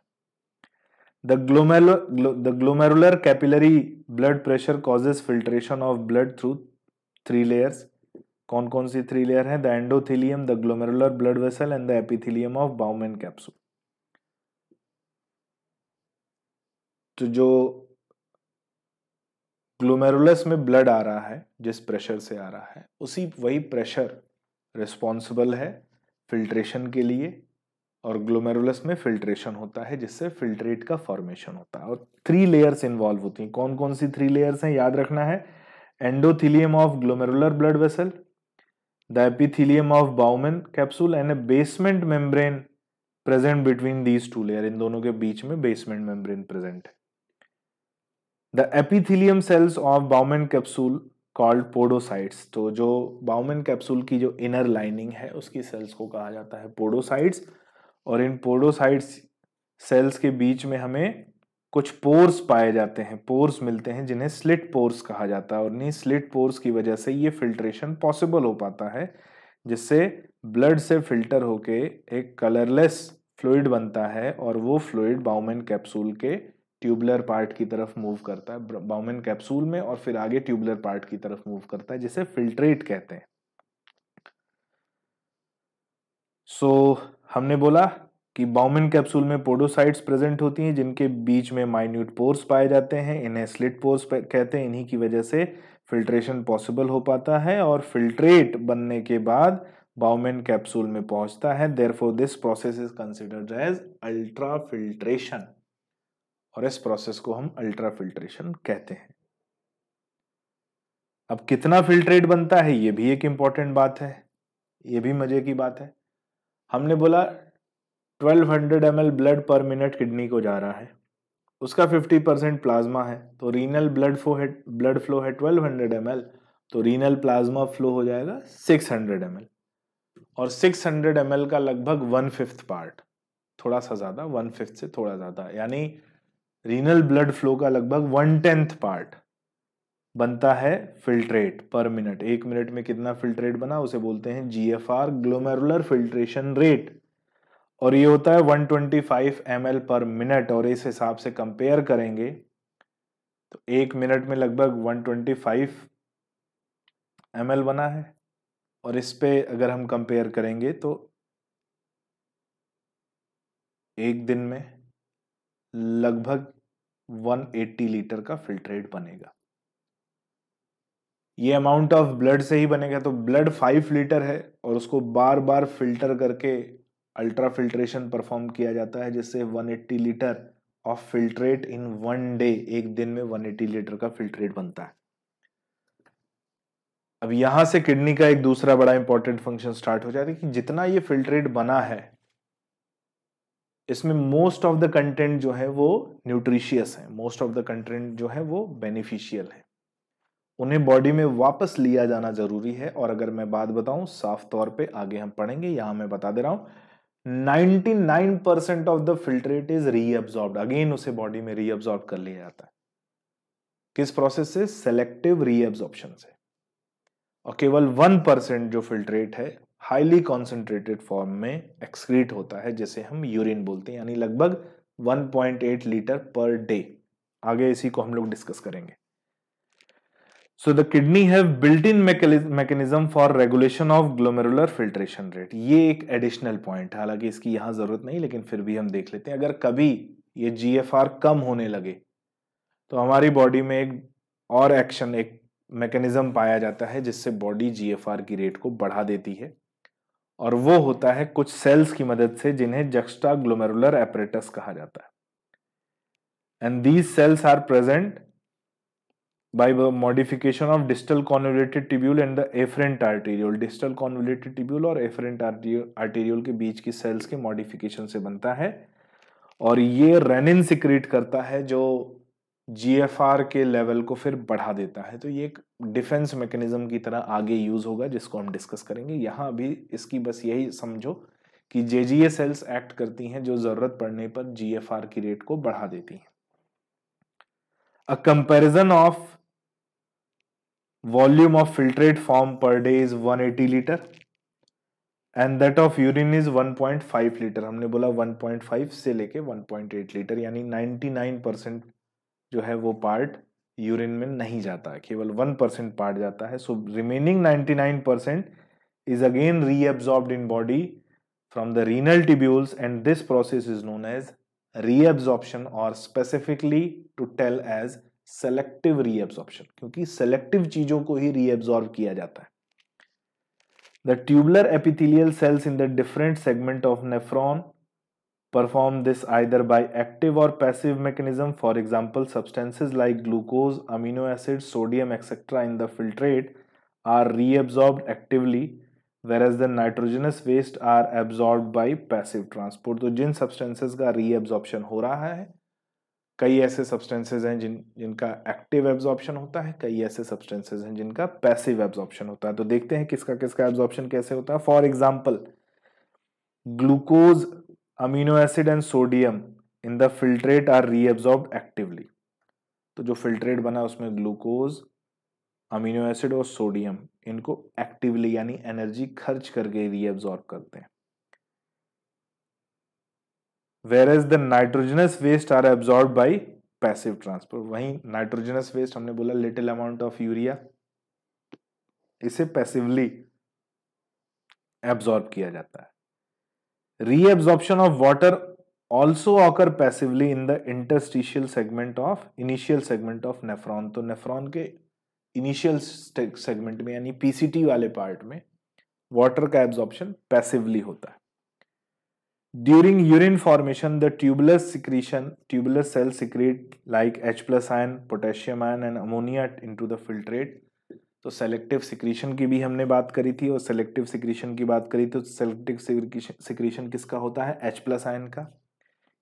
the glomerular the glomerular capillary blood pressure causes filtration of blood through three layers कौन कौन सी थ्री लेयर है the endothelium the glomerular blood vessel and the epithelium of Bowman capsule तो जो ग्लोमेरुलस में ब्लड आ रहा है जिस प्रेशर से आ रहा है उसी वही प्रेशर रिस्पॉन्सिबल है फिल्ट्रेशन के लिए और ग्लोमेरुलस में फिल्ट्रेशन होता है जिससे फिल्ट्रेट का फॉर्मेशन होता है और थ्री लेयर्स इन्वॉल्व होती हैं कौन कौन सी थ्री लेयर्स हैं याद रखना है endothelium of glomerular blood vessel the epithelium of Bowman capsule and a basement membrane present between these two layer इन दोनों के बीच में बेसमेंट मेम्ब्रेन प्रेजेंट है the epithelium cells of Bowman capsule called podocytes तो जो बाउमेन कैप्सूल की जो इनर लाइनिंग है उसकी सेल्स को कहा जाता है पोडोसाइट्स और इन पोडोसाइट्स सेल्स के बीच में हमें कुछ पोर्स पाए जाते हैं पोर्स मिलते हैं जिन्हें स्लिट पोर्स कहा जाता है और इन्हीं स्लिट पोर्स की वजह से ये फिल्ट्रेशन पॉसिबल हो पाता है जिससे ब्लड से फिल्टर होके एक कलरलेस फ्लूड बनता है और वो फ्लूड बाउमेन कैप्सूल के ट्यूबलर पार्ट की तरफ मूव करता है बाउमेन कैप्सूल में और फिर आगे ट्यूबलर पार्ट की तरफ मूव करता है जिसे फिल्ट्रेट कहते हैं सो so, हमने बोला कि बाउमिन कैप्सूल में पोडोसाइट्स प्रेजेंट होती हैं जिनके बीच में माइन्यूट पोर्स पाए जाते हैं इन्हें स्लिट पोर्स कहते हैं इन्हीं की वजह से फिल्ट्रेशन पॉसिबल हो पाता है और फिल्ट्रेट बनने के बाद बाउमिन कैप्सूल में पहुंचता है therefore this process is considered as ultra filtration और इस प्रोसेस को हम अल्ट्रा फिल्ट्रेशन कहते हैं अब कितना फिल्ट्रेट बनता है ये भी एक इंपॉर्टेंट बात है ये भी मजे की बात है हमने बोला twelve hundred M blood per minute kidney को जा रहा है उसका फिफ्टी परसेंट प्लाज्मा है तो रीनल ब्लड फ्लो है ब्लड फ्लो है ट्वेल्व हंड्रेड एम तो रीनल प्लाज्मा फ्लो हो जाएगा सिक्स हंड्रेड एम और सिक्स हंड्रेड एम का लगभग वन फिफ्थ पार्ट थोड़ा सा ज़्यादा वन फिफ्थ से थोड़ा ज़्यादा यानी रीनल ब्लड फ्लो का लगभग वन टेंथ पार्ट बनता है फिल्ट्रेट पर मिनट एक मिनट में कितना फिल्ट्रेट बना उसे बोलते हैं G F R glomerular filtration rate और ये होता है 125 ट्वेंटी पर मिनट और इस हिसाब से कंपेयर करेंगे तो एक मिनट में लगभग 125 ट्वेंटी बना है और इस पे अगर हम कंपेयर करेंगे तो एक दिन में लगभग 180 लीटर का फिल्ट्रेट बनेगा ये अमाउंट ऑफ ब्लड से ही बनेगा तो ब्लड फाइव लीटर है और उसको बार बार फिल्टर करके अल्ट्रा फिल्ट्रेशन परफॉर्म किया जाता है जिससे 180 litre of filtrate in one day एक दिन में 180 लीटर का फिल्ट्रेट बनता है अब यहां से किडनी का एक दूसरा बड़ा इंपॉर्टेंट फंक्शन स्टार्ट हो जाता है कि जितना ये फिल्ट्रेट बना है इसमें मोस्ट ऑफ द कंटेंट जो है वो न्यूट्रिशियस है मोस्ट ऑफ द कंटेंट जो है वो बेनिफिशियल है उन्हें बॉडी में वापस लिया जाना जरूरी है और अगर मैं बात बताऊं साफ तौर पे आगे हम पढ़ेंगे यहां मैं बता दे रहा हूं 99 percent of the filtrate is reabsorb again उसे बॉडी में रीअब्सॉर्ब कर लिया जाता है किस प्रोसेस से सेलेक्टिव रीअब्सॉर्प्शन से और केवल वन परसेंट जो फिल्ट्रेट है हाईली कॉन्सेंट्रेटेड फॉर्म में एक्सक्रीट होता है जैसे हम यूरिन बोलते हैं यानी लगभग 1.8 लीटर पर डे आगे इसी को हम लोग डिस्कस करेंगे so the kidney have built in mechanism for regulation of glomerular filtration rate ये एक एडिशनल पॉइंट है हालांकि इसकी यहां ज़रूरत नहीं लेकिन फिर भी हम देख लेते हैं अगर कभी ये जी कम होने लगे तो हमारी बॉडी में एक और एक्शन एक मैकेनिज्म पाया जाता है जिससे बॉडी जी की रेट को बढ़ा देती है और वो होता है कुछ सेल्स की मदद से जिन्हें जक्स्टा ग्लोमेरुलर एपरेटस कहा जाता है and these cells are present by the modification of distal convoluted tubule and the afferent arteriole distal convoluted tubule और afferent arteriole के बीच की cells के modification से बनता है और ये रेनिन सिक्रीट करता है जो जीएफआर के लेवल को फिर बढ़ा देता है तो ये एक डिफेंस मैकेनिज्म की तरह आगे यूज होगा जिसको हम डिस्कस करेंगे यहाँ अभी इसकी बस यही समझो कि जेजीए सेल्स एक्ट करती हैं जो जरूरत पड़ने पर जीएफआर की रेट को बढ़ा देती हैं a comparison of volume of filtrate form per day is 180 liter and that of urine is 1.5 liter हमने बोला 1.5 से लेके 1.8 liter यानी 99% जो है वो पार्ट यूरिन में नहीं जाता है केवल 1% पार्ट जाता है so remaining 99% is again re reabsorbed in body from the renal tubules and this process is known as reabsorption और specifically to tell as selective reabsorption क्योंकि सेलेक्टिव चीजों को ही रीएब्सॉर्ब किया जाता है the tubular epithelial cells in the different segment of nephron perform this either by active और passive mechanism for example substances like glucose amino acid sodium etcetera in the filtrate are reabsorb actively whereas the nitrogenous waste are absorb by passive transport तो जिन substances का reabsorption हो रहा है कई ऐसे substances हैं जिन जिनका एक्टिव एब्जॉर्प्शन होता है कई ऐसे सब्सटेंसेज हैं जिनका पैसिव एब्जॉर्प्शन होता है तो देखते हैं किसका किसका एब्जॉर्प्शन कैसे होता है for example glucose amino acid and sodium in the filtrate are absorb actively तो जो फिल्ट्रेट बना उसमें ग्लूकोज अमीनो एसिड और सोडियम इनको एक्टिवली यानी एनर्जी खर्च करके रीअब्जॉर्ब करते हैं whereas the nitrogenous waste are absorb by passive transport वहीं नाइट्रोजनस वेस्ट हमने बोला लिटिल अमाउंट ऑफ यूरिया इसे पैसिवली एब्सॉर्ब किया जाता है reabsorption of water also occur passively in the interstitial segment of initial segment of nephron तो nephron के initial segment में यानी पीसीटी वाले पार्ट में वाटर का एब्जॉर्प्शन पैसिवली होता है During urine formation, the tubular secretion, tubular secrete secrete like H plus ion, potassium ion and ammonia into the filtrate. तो सेलेक्टिव सिक्रीशन की भी हमने बात करी थी और सेलेक्टिव सिक्रीशन की बात करी तो सेलेक्टिव सिक्रीशन किसका होता है एच प्लस आयन का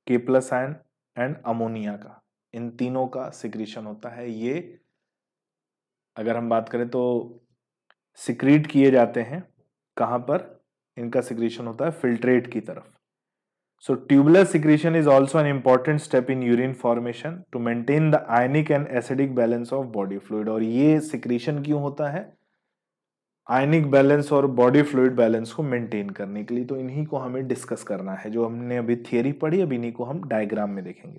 के प्लस आयन एंड अमोनिया का इन तीनों का सिक्रीशन होता है ये अगर हम बात करें तो सिक्रीट किए जाते हैं कहाँ पर इनका सिक्रीशन होता है फिल्ट्रेट की तरफ So tubular secretion is also an important step in urine formation to maintain the ionic and acidic balance of body fluid. और ये सिक्रीशन क्यों होता है आयनिक बैलेंस और बॉडी फ्लूड बैलेंस को मेंटेन करने के लिए तो इन्हीं को हमें डिस्कस करना है जो हमने अभी थियरी पढ़ी अब इन्हीं को हम डायग्राम में देखेंगे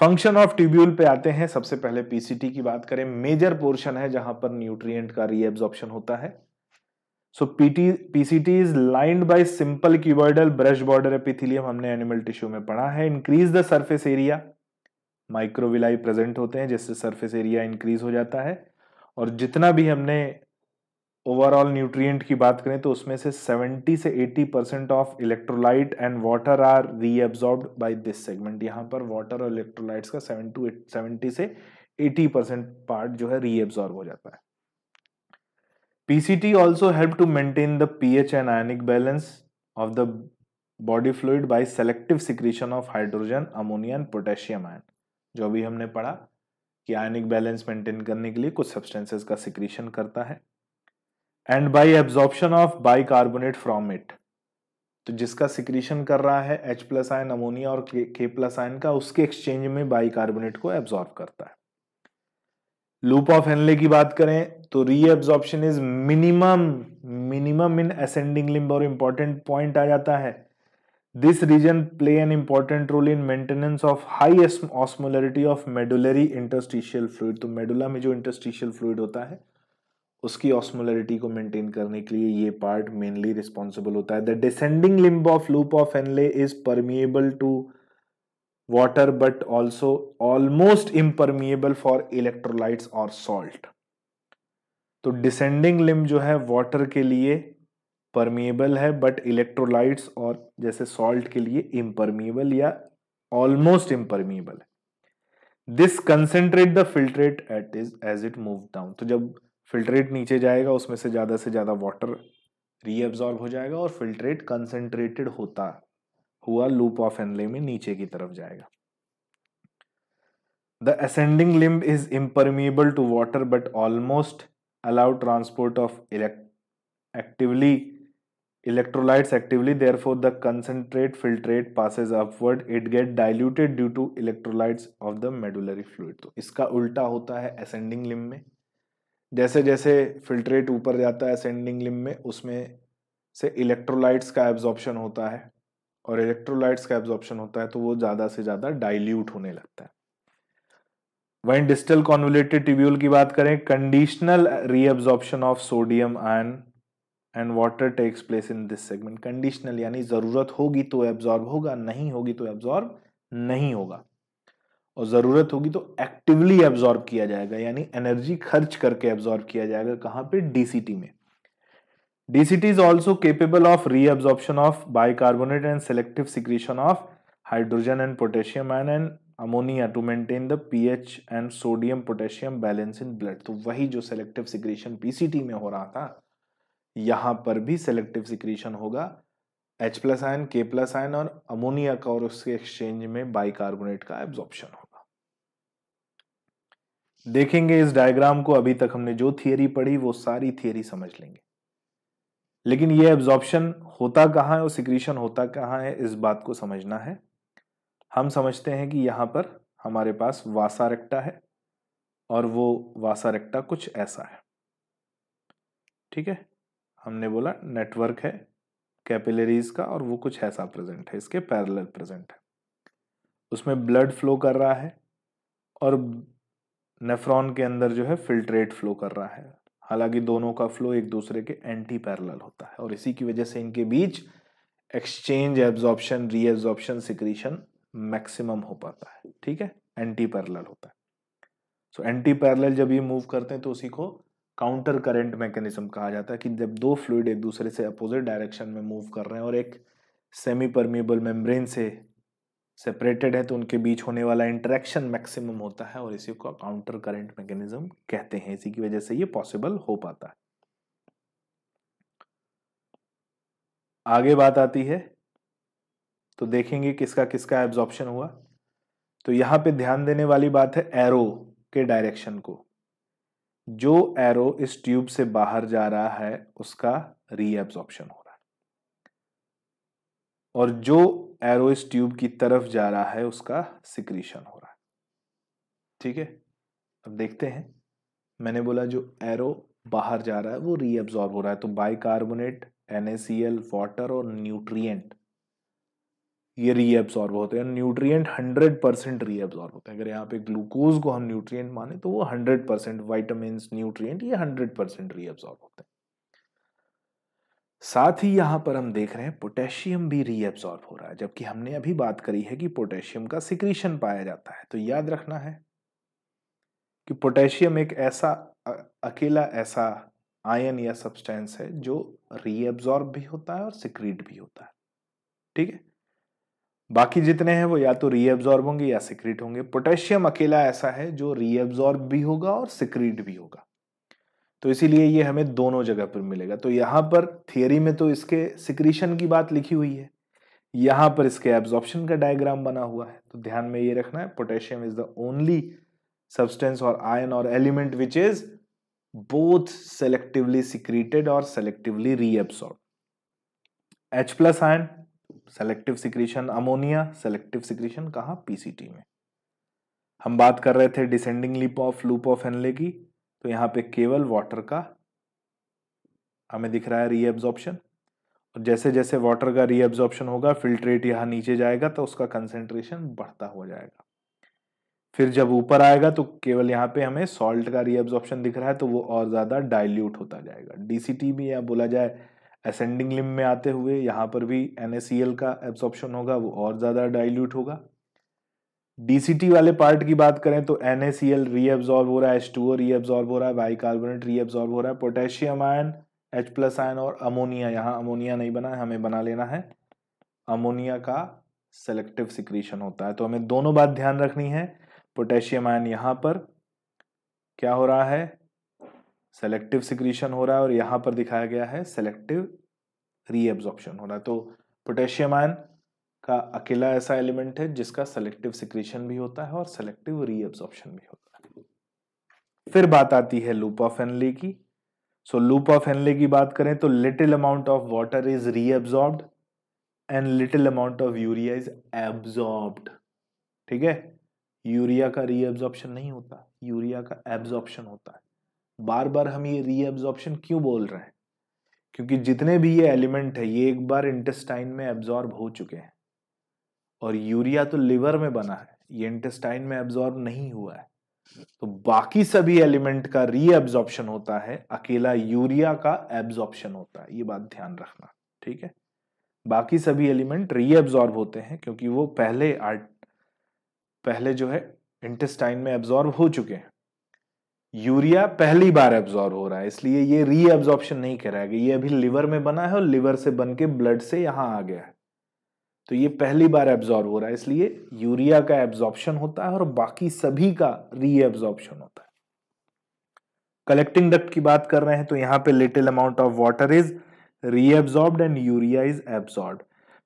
फंक्शन ऑफ ट्यूब्यूल पे आते हैं सबसे पहले पीसीटी की बात करें मेजर पोर्शन है जहां पर न्यूट्रिएंट का रीएब्जॉर्प्शन होता है so PT PCT is lined by simple cuboidal brush border epithelium हमने एनिमल टिश्यू में पढ़ा है increase the surface area microvilli present होते हैं जिससे सरफेस एरिया इंक्रीज हो जाता है और जितना भी हमने ओवरऑल न्यूट्रिएंट की बात करें तो उसमें से 70 से 80 percent of electrolyte and water are reabsorb by this segment यहां पर वाटर और इलेक्ट्रोलाइट्स का सेवन टू सेवेंटी से 80 परसेंट पार्ट जो है रीअब्जॉर्ब हो जाता है PCT also help to maintain the pH and ionic balance of the body fluid by selective secretion of hydrogen ammonia and potassium ion जो भी हमने पढ़ा कि आयनिक बैलेंस मेंटेन करने के लिए कुछ सब्सटेंसेस का सिक्रीशन करता है and by absorption of bicarbonate from it तो जिसका सिक्रीशन कर रहा है H प्लस आयन अमोनिया और K प्लस आयन का उसके एक्सचेंज में बाइकार्बोनेट को एब्जॉर्ब करता है लूप ऑफ हेनले की बात करें तो re reabsorption is minimum minimum in ascending limb और इंपॉर्टेंट पॉइंट आ जाता है this region play an important role in maintenance of high osmolarity of medullary interstitial fluid तो मेडुला में जो इंटरस्टिशियल फ्लूड होता है उसकी ऑस्मोलरिटी को मेंटेन करने के लिए ये पार्ट मेनली रिस्पॉन्सिबल होता है the descending limb of loop of Henle is permeable to water but also almost impermeable for electrolytes or salt. तो डिसेंडिंग लिम जो है वॉटर के लिए परमिएबल है बट इलेक्ट्रोलाइट्स और जैसे सॉल्ट के लिए इम्परमिएबल या ऑलमोस्ट इम्परमिएबल है this concentrate the filtrate at is as it move down तो जब फिल्ट्रेट नीचे जाएगा उसमें से ज़्यादा से ज़्यादा वाटर रीअब्जॉर्ब हो जाएगा और फिल्ट्रेट कंसेंट्रेटेड होता है हुआ लूप ऑफ एनले में नीचे की तरफ जाएगा the ascending limb is impermeable to water but almost allow transport of actively electrolyte actively therefore the concentrate filtrate passes upward it get diluted due to electrolyte of the medullary fluid तो इसका उल्टा होता है ascending लिम में जैसे जैसे filtrate ऊपर जाता है असेंडिंग लिम में उसमें से इलेक्ट्रोलाइट्स का एब्जॉर्प्शन होता है और इलेक्ट्रोलाइट्स का एब्जॉर्प्शन होता है तो वो ज़्यादा से ज़्यादा डाइल्यूट होने लगता है वहीं डिस्टल कॉन्वलेटेड ट्यूब्यूल की बात करें conditional reabsorption of sodium ion and water takes place in this segment conditional यानी ज़रूरत होगी तो एब्जॉर्ब होगा नहीं होगी तो एब्जॉर्ब नहीं होगा और ज़रूरत होगी तो एक्टिवली एब्जॉर्ब किया जाएगा यानी एनर्जी खर्च करके एब्जॉर्ब किया जाएगा कहां पे डीसीटी में DCT is also capable of reabsorption of bicarbonate and selective secretion of hydrogen and potassium and, and ammonia to maintain the pH and sodium potassium balance in blood. तो वही जो selective secretion PCT में हो रहा था यहाँ पर भी selective secretion होगा H plus ion K plus ion और अमोनिया का और उसके एक्सचेंज में बाइकार्बोनेट का एब्जॉर्प्शन होगा देखेंगे इस डायग्राम को अभी तक हमने जो थियरी पढ़ी वो सारी थियरी समझ लेंगे लेकिन ये एब्जॉर्प्शन होता कहाँ है और सिक्रीशन होता कहाँ है इस बात को समझना है हम समझते हैं कि यहाँ पर हमारे पास वासा रेक्टा है और वो वासा रेक्टा कुछ ऐसा है ठीक है हमने बोला नेटवर्क है कैपिलरीज का और वो कुछ ऐसा प्रेजेंट है इसके पैरेलल प्रेजेंट है उसमें ब्लड फ्लो कर रहा है और नेफ्रॉन के अंदर जो है फिल्ट्रेट फ्लो कर रहा है हालांकि दोनों का फ्लो एक दूसरे के एंटी पैरल होता है और इसी की वजह से इनके बीच exchange absorption reabsorption secretion maximum हो पाता है ठीक है एंटी पैरल होता है सो एंटी पैरल जब ये मूव करते हैं तो उसी को काउंटर करंट मैकेनिज्म कहा जाता है कि जब दो फ्लूड एक दूसरे से अपोजिट डायरेक्शन में मूव कर रहे हैं और एक सेमी परमिएबल मेम्ब्रेन से सेपरेटेड है तो उनके बीच होने वाला इंटरेक्शन मैक्सिमम होता है और इसी को काउंटर करंट मैकेनिज्म कहते हैं इसी की वजह से ये पॉसिबल हो पाता है आगे बात आती है तो देखेंगे किसका किसका एब्जॉर्प्शन हुआ तो यहां पे ध्यान देने वाली बात है एरो के डायरेक्शन को जो एरो इस ट्यूब से बाहर जा रहा है उसका रीएब्जॉर्प्शन हो रहा है और जो एरो इस ट्यूब की तरफ जा रहा है उसका सिक्रीशन हो रहा है ठीक है अब देखते हैं मैंने बोला जो एरो बाहर जा रहा है वो रीअब्जॉर्ब हो रहा है तो बाइकार्बोनेट एन वाटर और न्यूट्रिएंट ये रीअब्जॉर्ब होते हैं न्यूट्रिएंट हंड्रेड परसेंट रीअब्जॉर्ब होते हैं अगर यहाँ पे ग्लूकोज को हम न्यूट्रिएंट माने तो वो हंड्रेड परसेंट वाइटामस न्यूट्रिएंट ये हंड्रेड परसेंट रीअब्जॉर्ब होते हैं साथ ही यहां पर हम देख रहे हैं पोटेशियम भी रीअब्सॉर्ब हो रहा है जबकि हमने अभी बात करी है कि पोटेशियम का सिक्रीशन पाया जाता है तो याद रखना है कि पोटेशियम एक ऐसा अकेला ऐसा आयन या सब्सटेंस है जो रीअब्सॉर्ब भी होता है और सिक्रीट भी होता है ठीक है बाकी जितने हैं वो या तो रीअब्सॉर्ब होंगे या सिक्रीट होंगे पोटेशियम अकेला ऐसा है जो रीअब्सॉर्ब भी होगा और सिक्रीट भी होगा तो इसीलिए ये हमें दोनों जगह पर मिलेगा तो यहां पर थियोरी में तो इसके सिक्रीशन की बात लिखी हुई है यहां पर इसके एब्जॉर्प्शन का डायग्राम बना हुआ है तो ध्यान में ये रखना है potassium is the only substance और आयन और element which is both selectively secreted और selectively reabsorb H plus ion selective secretion ammonia selective secretion कहा पीसीटी में हम बात कर रहे थे descending limb of loop of Henle की तो यहाँ पे केवल वाटर का हमें दिख रहा है रीएब्जॉर्प्शन और जैसे जैसे वाटर का रीएब्जॉर्प्शन होगा फिल्ट्रेट यहाँ नीचे जाएगा तो उसका कंसेंट्रेशन बढ़ता हो जाएगा फिर जब ऊपर आएगा तो केवल यहाँ पे हमें सॉल्ट का रीअब्जॉर्प्शन दिख रहा है तो वो और ज़्यादा डाइल्यूट होता जाएगा डीसीटी भी या बोला जाए असेंडिंग लिम में आते हुए यहाँ पर भी एन का एब्जॉर्प्शन होगा वो और ज़्यादा डाइल्यूट होगा डीसीटी वाले पार्ट की बात करें तो N S C L reabsorb हो रहा है एच टू ओ हो रहा है कार्बोनेट रीएब्जॉर्ब हो रहा है potassium ion H plus ion और अमोनिया यहाँ अमोनिया नहीं बना है हमें बना लेना है अमोनिया का सेलेक्टिव सिक्रीशन होता है तो हमें दोनों बात ध्यान रखनी है पोटेशियम आयन यहाँ पर क्या हो रहा है सेलेक्टिव सिक्रीशन हो रहा है और यहाँ पर दिखाया गया है सेलेक्टिव रीअब्जॉर्प्शन हो रहा है तो पोटेशियम आयन का अकेला ऐसा एलिमेंट है जिसका सेलेक्टिव सिक्रीशन भी होता है और सेलेक्टिव रीअब्सॉर्प्शन भी होता है फिर बात आती है लूप ऑफ एनले की सो लूप ऑफ एनले की बात करें तो little amount of water is reabsorb and little amount of urea is absorbed ठीक है यूरिया का रीअब्सॉर्प्शन नहीं होता यूरिया का एब्जॉर्प्शन होता है बार बार हम ये रीअब्सॉर्प्शन क्यों बोल रहे हैं क्योंकि जितने भी ये एलिमेंट है ये एक बार इंटेस्टाइन में एब्जॉर्ब हो चुके हैं और यूरिया तो लिवर में बना है ये इंटेस्टाइन में एब्जॉर्ब नहीं हुआ है तो बाकी सभी एलिमेंट का रीएब्जॉर्प्शन होता है अकेला यूरिया का एब्जॉर्प्शन होता है ये बात ध्यान रखना ठीक है बाकी सभी एलिमेंट रीएब्जॉर्ब होते हैं क्योंकि वो पहले आर्ट पहले जो है इंटेस्टाइन में एब्जॉर्ब हो चुके हैं यूरिया पहली बार एब्जॉर्ब हो रहा है इसलिए ये रीएब्जॉर्प्शन नहीं कराया गया ये अभी लिवर में बना है और लिवर से बन के ब्लड से यहां आ गया है तो ये पहली बार एब्जॉर्ब हो रहा है इसलिए यूरिया का एब्जॉर्प्शन होता है और बाकी सभी का रीएब्जॉर्प्शन होता है कलेक्टिंग डक्ट की बात कर रहे हैं तो यहां पे little amount of water is reabsorbed and urea is absorb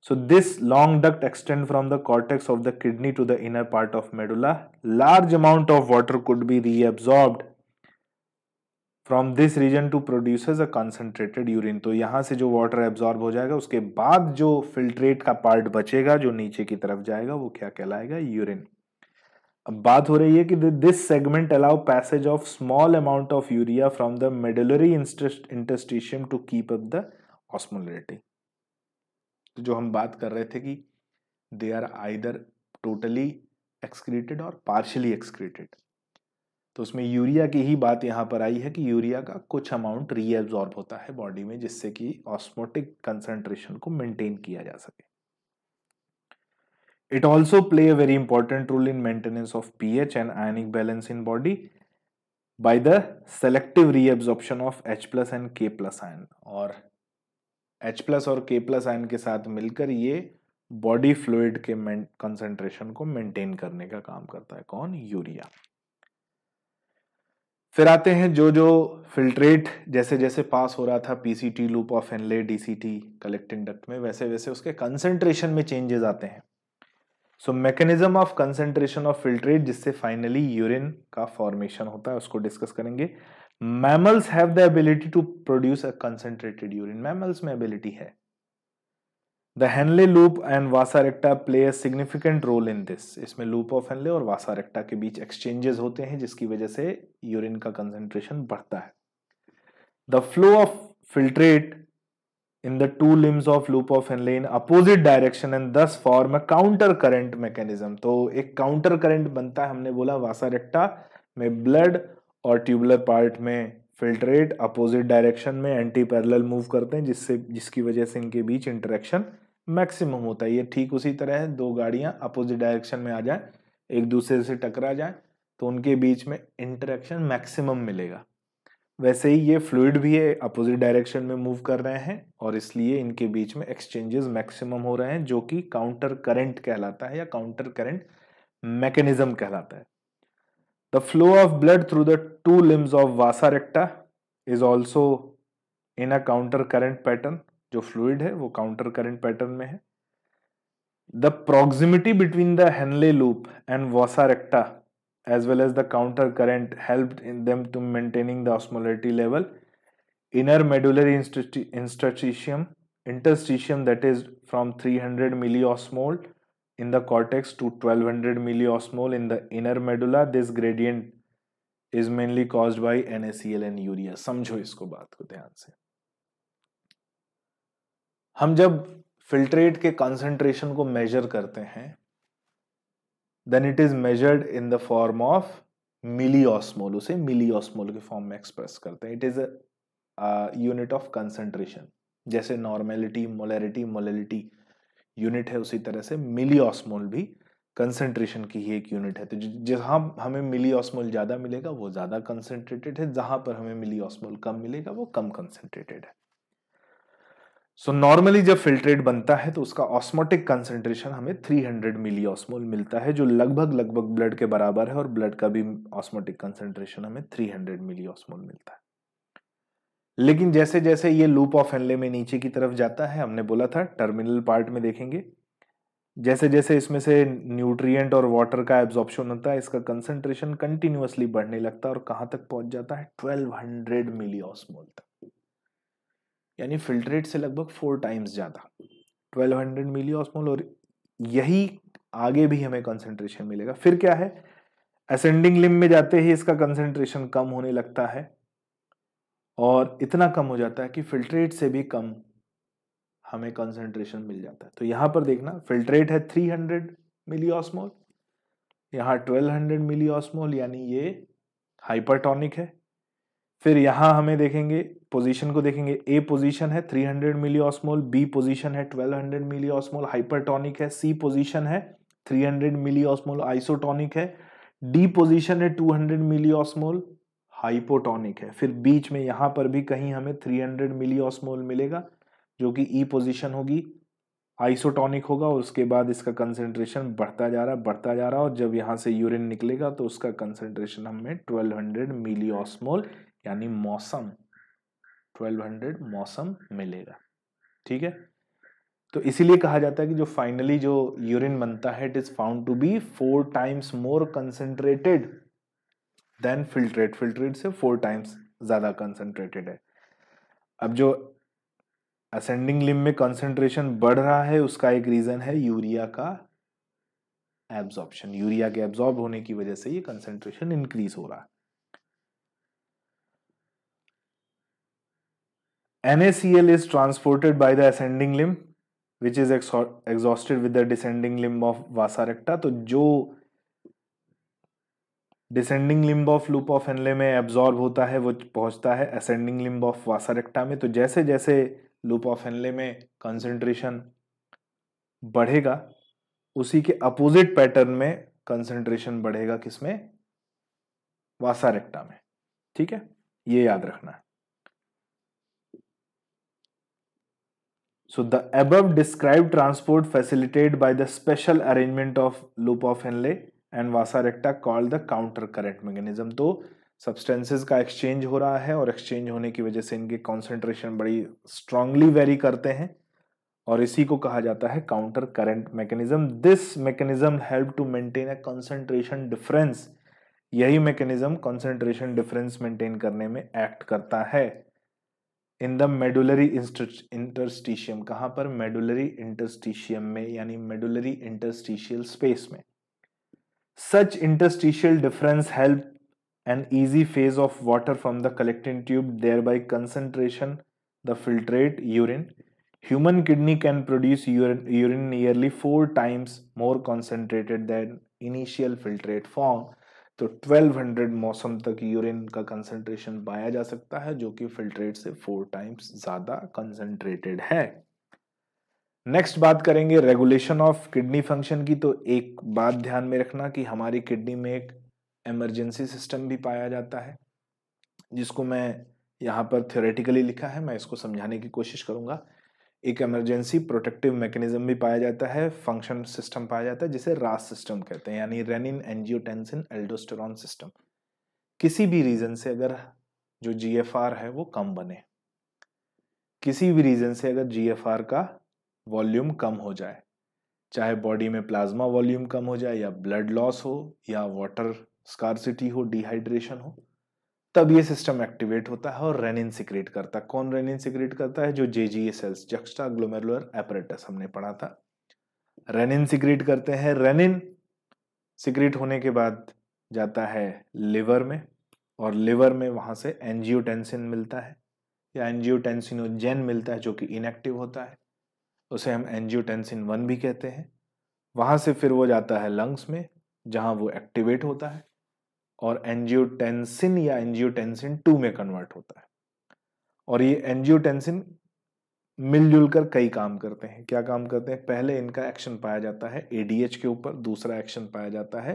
so this long duct extend from the cortex of the kidney to the inner part of medulla large amount of water could be reabsorbed from this region to produce a concentrated urine तो यहाँ से जो water absorb हो जाएगा उसके बाद जो filtrate का पार्ट बचेगा जो नीचे की तरफ जाएगा वो क्या कहलाएगा यूरिन अब बात हो रही है कि this segment allow passage of small amount of urea from the medullary interstitium to keep up the osmolality तो जो हम बात कर रहे थे कि they are either totally excreted और पार्शली एक्सक्रीटेड तो उसमें यूरिया की ही बात यहाँ पर आई है कि यूरिया का कुछ अमाउंट रीएब्जॉर्ब होता है बॉडी में जिससे कि ऑस्मोटिक कंसेंट्रेशन को मेंटेन किया जा सके it also play a very important role in maintenance of pH and ionic balance in body by the selective reabsorption of H plus and K plus ion और H plus और K plus ion के साथ मिलकर ये body fluid के concentration को maintain करने का काम करता है कौन यूरिया फिर आते हैं जो जो फिल्ट्रेट जैसे जैसे पास हो रहा था PCT loop of Henle DCT collecting duct में वैसे वैसे उसके कंसंट्रेशन में चेंजेस आते हैं so mechanism of concentration of filtrate जिससे फाइनली यूरिन का फॉर्मेशन होता है उसको डिस्कस करेंगे mammals have the ability to produce a concentrated urine mammals में एबिलिटी है the Henle loop and vasa recta play a significant role in this इसमें loop of Henle और वासारेक्टा के बीच एक्सचेंजेस होते हैं जिसकी वजह से यूरिन का कंसेंट्रेशन बढ़ता है the flow of filtrate in the two limbs of loop of Henle in opposite direction and thus form a counter current mechanism तो एक काउंटर करेंट बनता है हमने बोला वासारेक्टा में ब्लड और ट्यूबुलर पार्ट में फिल्ट्रेट अपोजिट डायरेक्शन में एंटी पैरल मूव करते हैं जिससे जिसकी वजह से इनके बीच इंटरेक्शन मैक्सिमम होता है ये ठीक उसी तरह है दो गाड़ियाँ अपोजिट डायरेक्शन में आ जाए एक दूसरे से टकरा जाए तो उनके बीच में इंटरेक्शन मैक्सिमम मिलेगा वैसे ही ये फ्लूड भी है अपोजिट डायरेक्शन में मूव कर रहे हैं और इसलिए इनके बीच में एक्सचेंजेस मैक्सिमम हो रहे हैं जो कि काउंटर करंट कहलाता है या काउंटर करंट मैकेनिज्म कहलाता है the flow of blood through the two limbs of vasa recta is also in a counter current pattern जो फ्लूइड है वो काउंटर करंट पैटर्न में है the proximity between the Henle loop and vasa recta as well as the counter current help in them to maintaining the osmolarity level inner medullary interstitium interstitium that is from 300 milli osmol in the cortex to twelve hundred milli osmol in the inner medulla this gradient is mainly cause by N S C L and urea समझो इसको बात को ध्यान से हम जब filtrate के concentration को मेजर करते हैं then it is measured in the form of milli osmol उसे मिली ऑस्मोल के फॉर्म में एक्सप्रेस करते हैं it is unit of concentration जैसे नॉर्मेलिटी मोलरिटी मोलिटी यूनिट है उसी तरह से मिली ऑस्मोल भी कंसंट्रेशन की ही एक यूनिट है तो जहाँ हमें मिली ऑस्मोल ज़्यादा मिलेगा वो ज़्यादा कंसेंट्रेटेड है जहाँ पर हमें मिली ऑस्मोल कम मिलेगा वो कम कंसेंट्रेटेड है सो so नॉर्मली जब फिल्ट्रेट बनता है तो उसका ऑस्मोटिक कंसेंट्रेशन हमें 300 मिली ऑस्मोल मिलता है जो लगभग लगभग ब्लड के बराबर है और ब्लड का भी ऑस्मोटिक कंसेंट्रेशन हमें 300 मिली ऑस्मोल मिलता है लेकिन जैसे जैसे ये लूप ऑफ एनले में नीचे की तरफ जाता है हमने बोला था टर्मिनल पार्ट में देखेंगे जैसे जैसे इसमें से न्यूट्रिएंट और वाटर का एब्जॉर्प्शन होता है इसका कंसेंट्रेशन कंटिन्यूसली बढ़ने लगता है और कहाँ तक पहुंच जाता है ट्वेल्व हंड्रेड मिली ऑस्मोल तक यानी फिल्ट्रेट से लगभग फोर टाइम्स ज़्यादा 1200 मिली ऑस्मोल और यही आगे भी हमें कंसंट्रेशन मिलेगा फिर क्या है असेंडिंग लिम में जाते ही इसका कंसंट्रेशन कम होने लगता है और इतना कम हो जाता है कि फिल्ट्रेट से भी कम हमें कंसंट्रेशन मिल जाता है तो यहाँ पर देखना फिल्ट्रेट है 300 मिली ऑस्मोल यहाँ 1200 मिली ऑस्मोल यानी ये हाइपरटॉनिक है फिर यहाँ हमें देखेंगे पोजीशन को देखेंगे ए पोजीशन है 300 मिली ऑस्मोल बी पोजीशन है 1200 मिली ऑस्मोल हाइपरटॉनिक है सी पोजीशन है 300 मिली ऑस्मोल आइसोटॉनिक है डी पोजीशन है 200 मिली ऑसमोल हाइपोटॉनिक है फिर बीच में यहाँ पर भी कहीं हमें 300 मिली ऑस्मोल मिलेगा जो कि ई e पोजीशन होगी आइसोटॉनिक होगा और उसके बाद इसका कंसेंट्रेशन बढ़ता जा रहा बढ़ता जा रहा और जब यहाँ से यूरिन निकलेगा तो उसका कंसेंट्रेशन हमें ट्वेल्व हंड्रेड मिली ऑसमोल यानी मौसम 1200 मौसम मिलेगा ठीक है तो इसीलिए कहा जाता है कि जो फाइनली जो यूरिन बनता है it is found to be four times more concentrated than filtrate filtrate से फोर टाइम्स ज़्यादा कंसेंट्रेटेड है अब जो असेंडिंग लिम में कंसेंट्रेशन बढ़ रहा है उसका एक रीज़न है यूरिया का एब्जॉर्प्शन यूरिया के एब्जॉर्ब होने की वजह से ये कंसेंट्रेशन इंक्रीज हो रहा है NaCl is transported by the ascending limb which is exhausted with the descending limb of vasa recta तो जो descending limb of loop of Henle में absorb होता है वो पहुंचता है ascending limb of vasa recta में तो जैसे जैसे loop of Henle में concentration बढ़ेगा उसी के अपोजिट पैटर्न में कंसंट्रेशन बढ़ेगा किसमें वासा रेक्टा में ठीक है ये याद रखना है so the above describe transport facilitated by the special arrangement of loop of Henle and Vasa recta called the counter current mechanism. तो सब्सटेंसेज का एक्सचेंज हो रहा है और एक्सचेंज होने की वजह से इनके कॉन्सेंट्रेशन बड़ी स्ट्रांगली वेरी करते हैं और इसी को कहा जाता है counter current mechanism this mechanism help to maintain a concentration difference यही मैकेनिज्म कॉन्सेंट्रेशन डिफरेंस मेंटेन करने में एक्ट करता है इन द मेडुलरी इंटरस्टिशियम कहाँ पर मेडुलरी इंटरस्टिशियम में यानी मेडुलरी इंटरस्टिशियल स्पेस में such interstitial difference help an easy phase of water from the collecting tube thereby concentration the filtrate urine human kidney can produce urine nearly four times more concentrated concentrated initial filtrate form तो 1200 मौसम तक urine का concentration पाया जा सकता है जो कि फिल्ट्रेट से फोर टाइम्स ज़्यादा कंसंट्रेटेड है नेक्स्ट बात करेंगे रेगुलेशन ऑफ किडनी फंक्शन की तो एक बात ध्यान में रखना कि हमारी किडनी में एक एमरजेंसी सिस्टम भी पाया जाता है जिसको मैं यहाँ पर थियोरेटिकली लिखा है मैं इसको समझाने की कोशिश करूँगा एक इमरजेंसी प्रोटेक्टिव मैकेनिज्म भी पाया जाता है फंक्शन सिस्टम पाया जाता है जिसे रास सिस्टम कहते हैं यानी रेनिन एनजियोटेंसिन एल्डोस्टेरॉन सिस्टम किसी भी रीज़न से अगर जो जी है वो कम बने किसी भी रीज़न से अगर जी का वॉल्यूम कम हो जाए चाहे बॉडी में प्लाज्मा वॉल्यूम कम हो जाए या ब्लड लॉस हो या वाटर स्कारसिटी हो डिहाइड्रेशन हो तब ये सिस्टम एक्टिवेट होता है और रेनिन सिक्रेट करता है कौन रेनिन सिक्रेट करता है जो J G A cells juxtaglomerular apparatus हमने पढ़ा था रेनिन सिक्रेट करते हैं रेनिन सिक्रेट होने के बाद जाता है लिवर में और लिवर में वहाँ से एनजियोटेंसिन मिलता है या एनजियोटेंसिनोजेन मिलता है जो कि इनएक्टिव होता है उसे हम एनजियोटेंसिन वन भी कहते हैं वहाँ से फिर वो जाता है लंग्स में जहाँ वो एक्टिवेट होता है और एंजियोटेंसिन या एंजियोटेंसिन टू में कन्वर्ट होता है और ये एंजियोटेंसिन मिलजुल कर कई काम करते हैं क्या काम करते हैं पहले इनका एक्शन पाया जाता है एडीएच के ऊपर दूसरा एक्शन पाया जाता है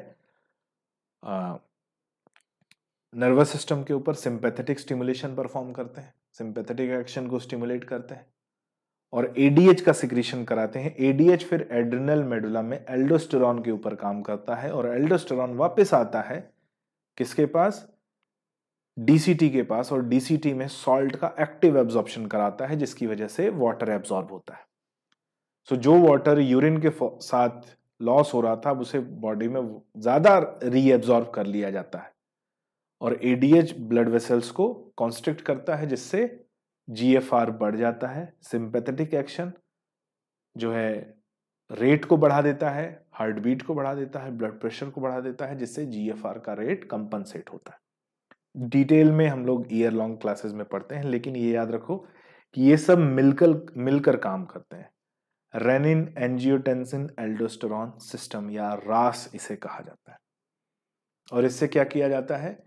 नर्वस सिस्टम के ऊपर सिंपैथेटिक स्टिमुलेशन परफॉर्म करते हैं सिंपैथेटिक एक्शन को स्टिमुलेट करते हैं और एडीएच का सिक्रीशन कराते हैं एडीएच फिर एड्रिनल मेडुला में एल्डोस्टेरॉन के ऊपर काम करता है और एल्डोस्टेरॉन वापस आता है किसके पास डीसीटी के पास और डीसीटी में सॉल्ट का एक्टिव एब्जॉर्प्शन कराता है जिसकी वजह से वाटर एब्जॉर्ब होता है सो so, जो वाटर यूरिन के साथ लॉस हो रहा था अब उसे बॉडी में ज़्यादा रीएब्जॉर्ब कर लिया जाता है और एडीएच ब्लड वेसल्स को कॉन्स्ट्रिक्ट करता है जिससे जीएफआर बढ़ जाता है सिंपैथेटिक एक्शन जो है रेट को बढ़ा देता है हार्ट बीट को बढ़ा देता है ब्लड प्रेशर को बढ़ा देता है जिससे जी का रेट कंपनसेट होता है डिटेल में हम लोग ईयर लॉन्ग क्लासेस में पढ़ते हैं लेकिन ये याद रखो कि ये सब मिलकर मिलकर काम करते हैं रेनिन एंजियोटेंसिन एल्डोस्टेरॉन सिस्टम या रास इसे कहा जाता है और इससे क्या किया जाता है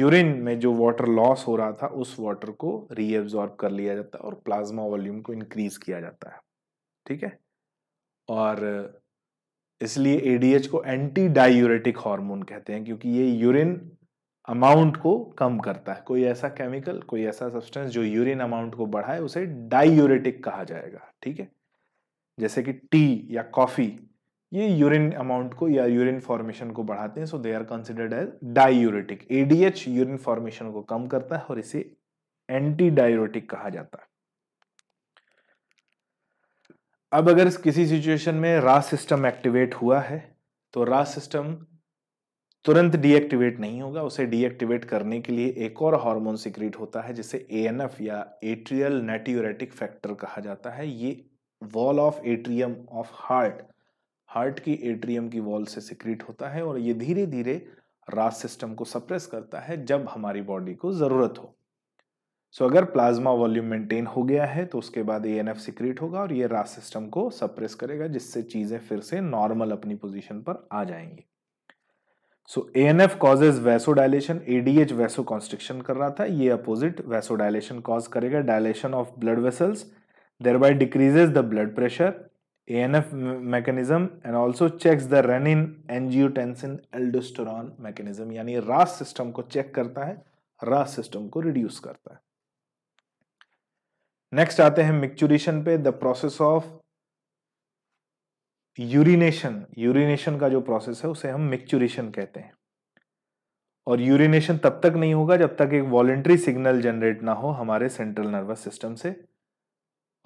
यूरिन में जो वाटर लॉस हो रहा था उस वाटर को रीएब्जॉर्ब कर लिया जाता है और प्लाज्मा वॉल्यूम को इंक्रीज किया जाता है ठीक है और इसलिए एडीएच को एंटी डायूरेटिक हार्मोन कहते हैं क्योंकि ये यूरिन अमाउंट को कम करता है कोई ऐसा केमिकल कोई ऐसा सब्सटेंस जो यूरिन अमाउंट को बढ़ाए उसे डायूरेटिक कहा जाएगा ठीक है जैसे कि टी या कॉफ़ी ये यूरिन अमाउंट को या यूरिन फॉर्मेशन को बढ़ाते हैं so they are considered as diuretic ADH urine formation को कम करता है और इसे एंटी डायूरेटिक कहा जाता है अब अगर किसी सिचुएशन में रा सिस्टम एक्टिवेट हुआ है तो रा सिस्टम तुरंत डीएक्टिवेट नहीं होगा उसे डीएक्टिवेट करने के लिए एक और हार्मोन सिक्रीट होता है जिसे एएनएफ या एट्रियल नेट्यूरेटिक फैक्टर कहा जाता है ये wall of atrium of heart heart की एट्रियम की वॉल से सिक्रीट होता है और ये धीरे धीरे रास सिस्टम को सप्रेस करता है जब हमारी बॉडी को ज़रूरत हो सो so, अगर प्लाज्मा वॉल्यूम मेंटेन हो गया है तो उसके बाद ए एन एफ सिक्रीट होगा और ये रास सिस्टम को सप्रेस करेगा जिससे चीज़ें फिर से नॉर्मल अपनी पोजीशन पर आ जाएंगी so A N F causes dilation A D H vasoconstriction कर रहा था ये अपोजिट वैसोडाइलेशन कॉज करेगा dilation of blood vessels thereby decreases the blood pressure A N F mechanism and also checks the renin angiotensin aldosterone mechanism यानी RAS system को check करता है रास सिस्टम को रिड्यूस करता है next आते हैं मिक्चुरेशन पे the process of urination urination का जो प्रोसेस है उसे हम मिक्चुरेशन कहते हैं और यूरिनेशन तब तक नहीं होगा जब तक एक वॉलेंट्री सिग्नल जनरेट ना हो हमारे सेंट्रल नर्वस सिस्टम से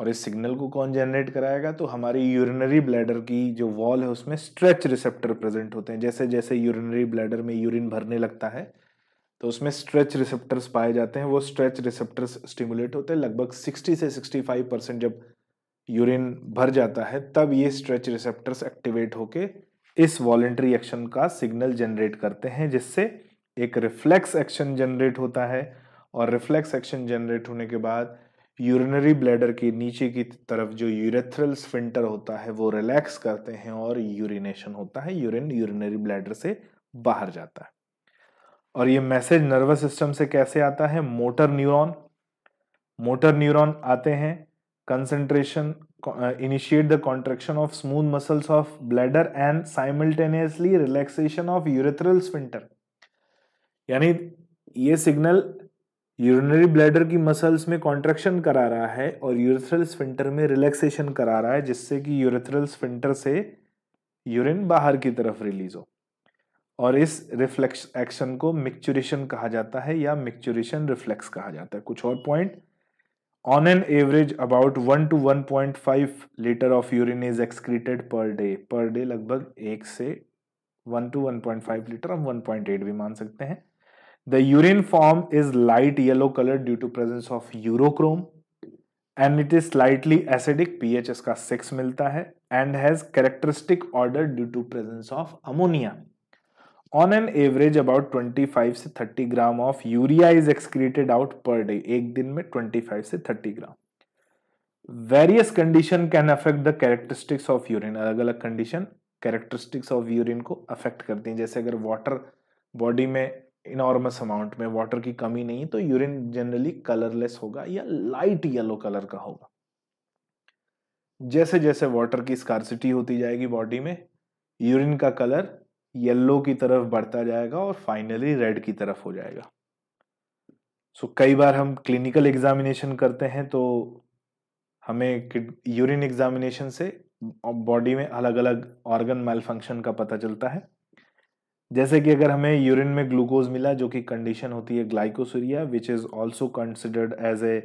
और इस सिग्नल को कौन जनरेट कराएगा तो हमारी यूरिनरी ब्लैडर की जो वॉल है उसमें स्ट्रेच रिसेप्टर प्रेजेंट होते हैं जैसे जैसे यूरिनरी ब्लैडर में यूरिन भरने लगता है तो उसमें स्ट्रेच रिसेप्टर्स पाए जाते हैं वो स्ट्रेच रिसेप्टर्स स्टिमुलेट होते हैं लगभग 60 से 65 परसेंट जब यूरिन भर जाता है तब ये स्ट्रेच रिसेप्टर्स एक्टिवेट होके इस वॉलेंट्री एक्शन का सिग्नल जनरेट करते हैं जिससे एक रिफ्लेक्स एक्शन जनरेट होता है और रिफ्लेक्स एक्शन जनरेट होने के बाद यूरिनरी ब्लैडर के नीचे की तरफ जो यूरेथ्रल स्फिंटर होता है वो रिलैक्स करते हैं और यूरिनेशन होता है यूरिन यूरिनरी ब्लैडर से बाहर जाता है और ये मैसेज नर्वस सिस्टम से कैसे आता है मोटर न्यूरॉन मोटर न्यूरॉन आते हैं concentration initiate the contraction of smooth muscles of bladder and simultaneously relaxation of urethral sphincter यानी ये सिग्नल यूरिनरी ब्लैडर की मसल्स में कॉन्ट्रेक्शन करा रहा है और यूरेथरल स्पिंटर में रिलैक्सेशन करा रहा है जिससे कि यूरेथरल स्पिंटर से यूरिन बाहर की तरफ रिलीज हो और इस रिफ्लेक्स एक्शन को मिक्चुरेशन कहा जाता है या मिक्चुरेशन रिफ्लेक्स कहा जाता है कुछ और point on an average about one two one point five litre of urine is excreted per day per day लगभग एक से one two one point five litre हम वन पॉइंट एट भी मान सकते हैं the urine form is light yellow colour due to presence of urochrome and it is slightly acidic P S इसका six मिलता है and has characteristic odour due to presence of ammonia on an average about 25 से 30 gram of urea is excreted out per day एक दिन में 25 से 30 gram various condition can affect the characteristics of urine अलग अलग condition characteristics of urine को affect करती हैं जैसे अगर वाटर बॉडी में इनॉर्मस अमाउंट में वाटर की कमी नहीं तो यूरिन जनरली कलरलेस होगा या लाइट येलो कलर का होगा जैसे जैसे वाटर की स्कारसिटी होती जाएगी बॉडी में यूरिन का कलर येलो की तरफ बढ़ता जाएगा और फाइनली रेड की तरफ हो जाएगा सो so, कई बार हम क्लिनिकल एग्जामिनेशन करते हैं तो हमें यूरिन एग्जामिनेशन से बॉडी में अलग अलग ऑर्गन मेल फंक्शन का पता चलता है जैसे कि अगर हमें यूरिन में ग्लूकोज मिला जो कि कंडीशन होती है glycosuria which is also considered as a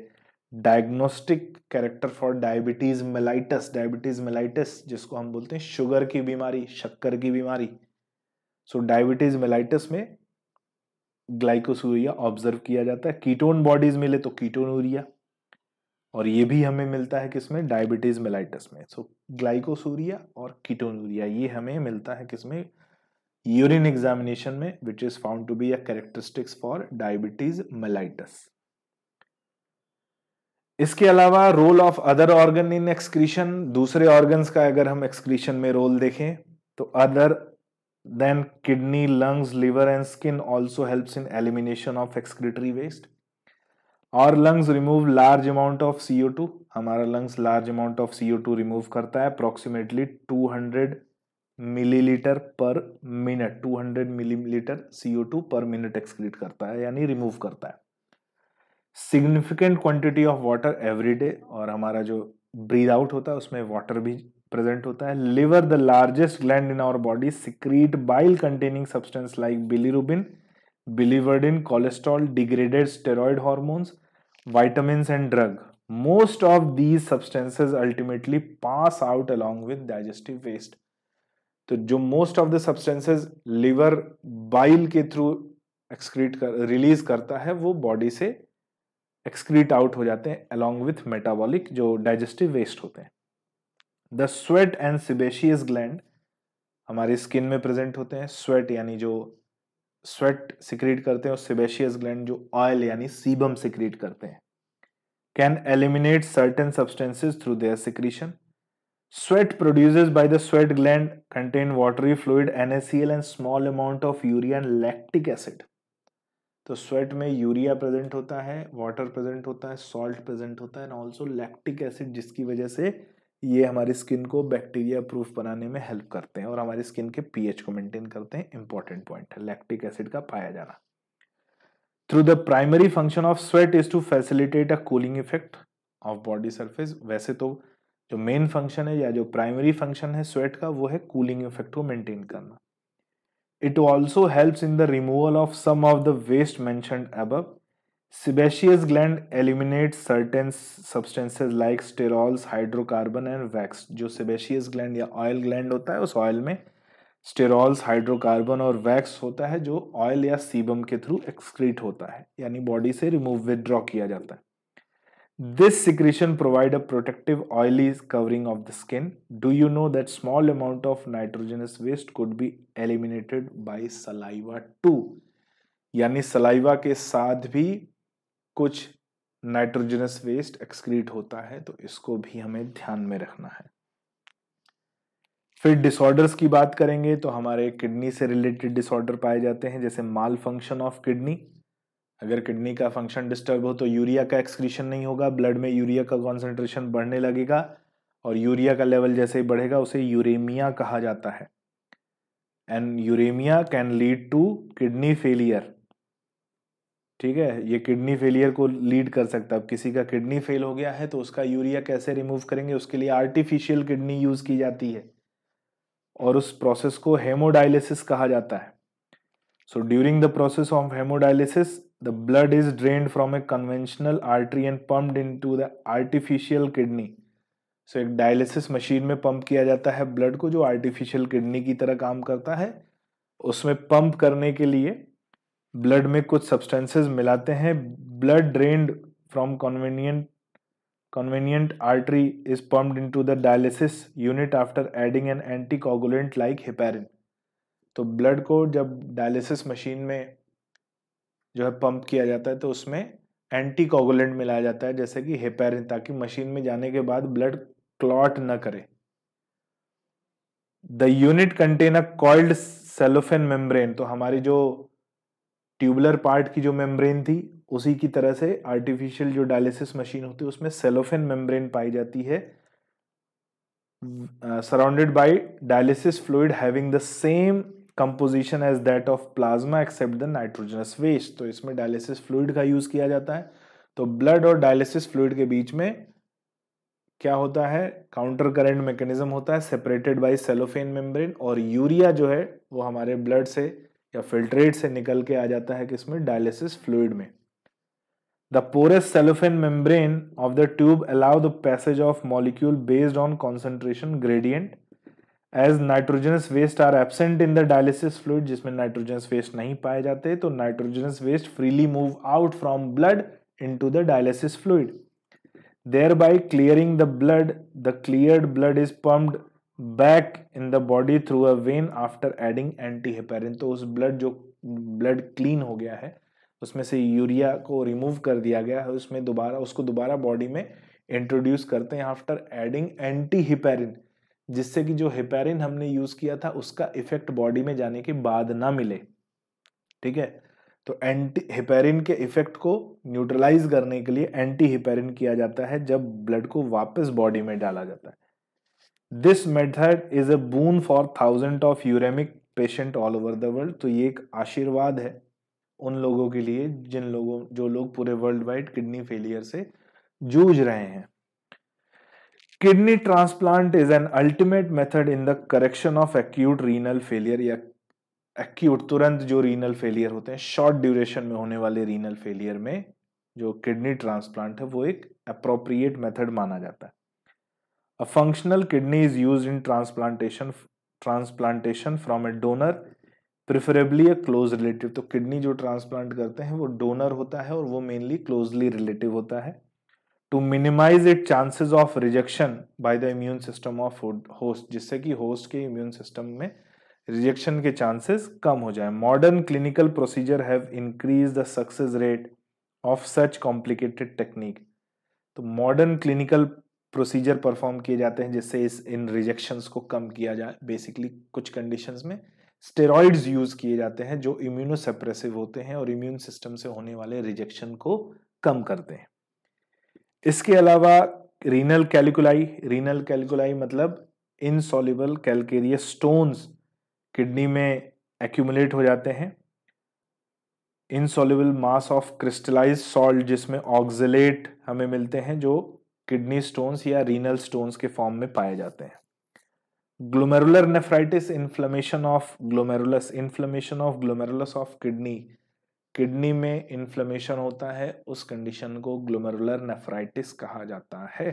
diagnostic character for diabetes mellitus diabetes mellitus जिसको हम बोलते हैं शुगर की बीमारी शक्कर की बीमारी सो डायबिटीज मेलाइटिस में ग्लाइकोसूरिया ऑब्जर्व किया जाता है कीटोन बॉडीज मिले तो कीटोन यूरिया और ये भी हमें मिलता है किसमें डायबिटीज मेलाइटिस में सो ग्लाइकोसूरिया और यूरिया ये हमें मिलता है किसमें यूरिन एग्जामिनेशन में which is found to be a characteristics for diabetes mellitus इसके अलावा role of other organ in excretion दूसरे ऑर्गन्स का अगर हम एक्सक्रीशन में रोल देखें तो other Then kidney, lungs, liver and skin also helps in elimination of excretory waste. और lungs remove large amount of C two हमारा lungs large amount of C two remove करता है approximately 200 millilitre per minute 200 millilitre C two per minute excrete करता है यानी remove करता है significant quantity of water every day और हमारा जो ब्रीद आउट होता है उसमें वाटर भी प्रेजेंट होता है liver the largest gland in our body secrete bile containing substance like bilirubin in cholesterol degraded steroid hormones vitamin and drug most of these substances ultimately pass out along with digestive waste तो जो most of the substances liver bile के through excrete कर release करता है वो body से excrete out हो जाते हैं अलॉन्ग विथ मेटाबॉलिक जो डाइजेस्टिव वेस्ट होते हैं the sweat and sebaceous gland हमारी स्किन में प्रेजेंट होते हैं स्वेट यानी जो स्वेट सिक्रीट करते हैं और सिबेशियस ग्लैंड जो ऑयल यानी सीबम सिक्रीट करते हैं can eliminate certain substances through their secretion the sweat gland contain watery fluid N S fluid, NaCl and small amount of urea and lactic acid तो sweat में urea present होता है water present होता है salt present होता है and also lactic acid जिसकी वजह से ये हमारी स्किन को बैक्टीरिया प्रूफ बनाने में हेल्प करते हैं और हमारी स्किन के पीएच को मेंटेन करते हैं इंपॉर्टेंट पॉइंट है लैक्टिक एसिड का पाया जाना through the primary function of sweat is to facilitate a cooling effect of body surface वैसे तो जो मेन फंक्शन है या जो प्राइमरी फंक्शन है स्वेट का वो है कूलिंग इफेक्ट को मेंटेन करना it also helps in the removal of some of the waste mentioned above sebaceous gland eliminate certain substances like sterols hydrocarbon and wax जो सिबेशियस ग्लैंड या oil gland होता है उस ऑयल में sterols hydrocarbon और wax होता है जो ऑयल या सीबम के थ्रू एक्सक्रीट होता है यानी बॉडी से रिमूव विदड्रॉ किया जाता है this secretion provide a protective oily covering of the skin do you know that small amount of nitrogenous waste could be eliminated by saliva too यानी saliva के साथ भी कुछ नाइट्रोजनस वेस्ट एक्सक्रीट होता है तो इसको भी हमें ध्यान में रखना है फिर डिसऑर्डर्स की बात करेंगे तो हमारे किडनी से रिलेटेड डिसऑर्डर पाए जाते हैं जैसे माल फंक्शन ऑफ किडनी अगर किडनी का फंक्शन डिस्टर्ब हो तो यूरिया का एक्सक्रीशन नहीं होगा ब्लड में यूरिया का कॉन्सेंट्रेशन बढ़ने लगेगा और यूरिया का लेवल जैसे ही बढ़ेगा उसे यूरेमिया कहा जाता है and uraemia can lead to kidney failure ठीक है ये किडनी फेलियर को लीड कर सकता है अब किसी का किडनी फेल हो गया है तो उसका यूरिया कैसे रिमूव करेंगे उसके लिए आर्टिफिशियल किडनी यूज़ की जाती है और उस प्रोसेस को हेमोडायलिसिस कहा जाता है so during the process of haemodialysis the blood is drain from a conventional artery and pumped in the artificial kidney so एक डायलिसिस मशीन में पंप किया जाता है ब्लड को जो आर्टिफिशियल किडनी की तरह काम करता है उसमें पंप करने के लिए ब्लड में कुछ सब्सटेंसेस मिलाते हैं blood drained from convenient artery is pumped into the dialysis unit after adding an anticoagulant like heparin तो ब्लड को जब डायलिसिस मशीन में जो है पंप किया जाता है तो उसमें कोगुलेंट मिलाया जाता है जैसे कि हेपेरिन ताकि मशीन में जाने के बाद ब्लड क्लॉट न करे the unit contain a called cellophane membrane तो हमारी जो ट्यूबलर पार्ट की जो मेम्ब्रेन थी उसी की तरह से आर्टिफिशियल जो डायलिसिस मशीन होती है उसमें सेलोफेन मेम्ब्रेन पाई जाती है surrounded by dialysis fluid having the same composition as that of plasma except the nitrogenous waste तो इसमें डायलिसिस फ्लूइड का यूज़ किया जाता है तो ब्लड और डायलिसिस फ्लूइड के बीच में क्या होता है काउंटर करेंट मैकेनिज्म होता है सेपरेटेड बाय सेलोफेन मेम्ब्रेन और यूरिया जो है वो हमारे ब्लड से या फिल्ट्रेट से निकल के आ जाता है किसमें डायलिसिस फ्लूड में the porous cellophane membrane of the tube allow the passage of molecule based on concentration gradient as nitrogenous waste are absent in the dialysis fluid जिसमें नाइट्रोजनस वेस्ट नहीं पाए जाते तो nitrogenous waste freely move out from blood into the dialysis fluid thereby clearing the blood the clear blood is pumped back in the body through a vein after adding anti heparin तो उस blood जो blood clean हो गया है उसमें से urea को remove कर दिया गया है उसमें दोबारा उसको दोबारा बॉडी में इंट्रोड्यूस करते हैं आफ्टर एडिंग एंटी हिपेरिन जिससे कि जो हिपेरिन हमने यूज़ किया था उसका इफेक्ट बॉडी में जाने के बाद ना मिले ठीक है तो एंटी हिपेरिन के इफेक्ट को न्यूट्रलाइज करने के लिए एंटी हिपेरिन किया जाता है जब ब्लड को वापस बॉडी में डाला जाता है this method is a boon for thousand of uraemic patient all over the world तो ये एक आशीर्वाद है उन लोगों के लिए जिन लोगों जो लोग पूरे वर्ल्ड वाइड किडनी फेलियर से जूझ रहे हैं kidney transplant is an ultimate method in the correction of acute renal failure या एक्यूट तुरंत जो रीनल फेलियर होते हैं शॉर्ट ड्यूरेशन में होने वाले रीनल फेलियर में जो किडनी ट्रांसप्लांट है वो एक अप्रोप्रिएट मेथड माना जाता है A functional kidney is used in transplantation transplantation from a donor preferably a close relative तो किडनी जो ट्रांसप्लांट करते हैं वो डोनर होता है और वो मेनली क्लोजली रिलेटिव होता है to minimise it chances of rejection by the immune system of host जिससे कि होस्ट के इम्यून सिस्टम में रिजेक्शन के चांसेस कम हो जाए modern clinical procedure have increase the success rate of such complicated technique तो मॉडर्न क्लिनिकल प्रोसीजर परफॉर्म किए जाते हैं जिससे इस इन रिजेक्शंस को कम किया जाए बेसिकली कुछ कंडीशंस में स्टेरॉइड्स यूज़ किए जाते हैं जो इम्यूनोसप्रेसिव होते हैं और इम्यून सिस्टम से होने वाले रिजेक्शन को कम करते हैं इसके अलावा रीनल कैलकुलाई रीनल कैलकुलाई मतलब इनसॉल्युबल कैलकेरियस स्टोन्स किडनी में एक्यूमुलेट हो जाते हैं insoluble mass of crystallise salt जिसमें ऑक्जिलेट हमें मिलते हैं जो किडनी स्टोन्स या रीनल स्टोन्स के फॉर्म में पाए जाते हैं glomerular nephritis inflammation of glomerulus inflammation of glomerulus of kidney kidney में इन्फ्लेमेशन होता है उस कंडीशन को ग्लोमेरुलर नेफ्राइटिस कहा जाता है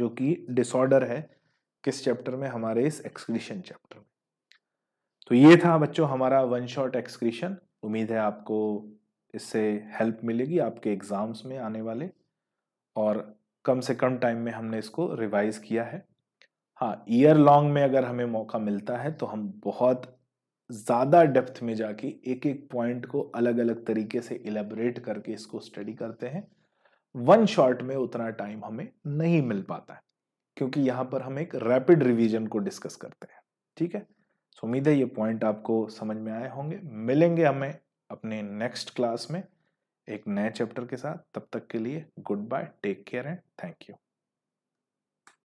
जो कि डिसऑर्डर है किस चैप्टर में हमारे इस एक्सक्रीशन चैप्टर में तो ये था बच्चों हमारा वन शॉट एक्सक्रीशन उम्मीद है आपको इससे हेल्प मिलेगी आपके एग्ज़ाम्स में आने वाले और कम से कम टाइम में हमने इसको रिवाइज किया है हाँ ईयर लॉन्ग में अगर हमें मौका मिलता है तो हम बहुत ज़्यादा डेप्थ में जाके एक एक पॉइंट को अलग अलग तरीके से इलेबरेट करके इसको स्टडी करते हैं वन शॉट में उतना टाइम हमें नहीं मिल पाता है क्योंकि यहाँ पर हम एक रैपिड रिवीजन को डिस्कस करते हैं ठीक है सो उम्मीद है ये पॉइंट आपको समझ में आए होंगे मिलेंगे हमें अपने नेक्स्ट क्लास में एक नए चैप्टर के साथ तब तक के लिए goodbye take care and thank you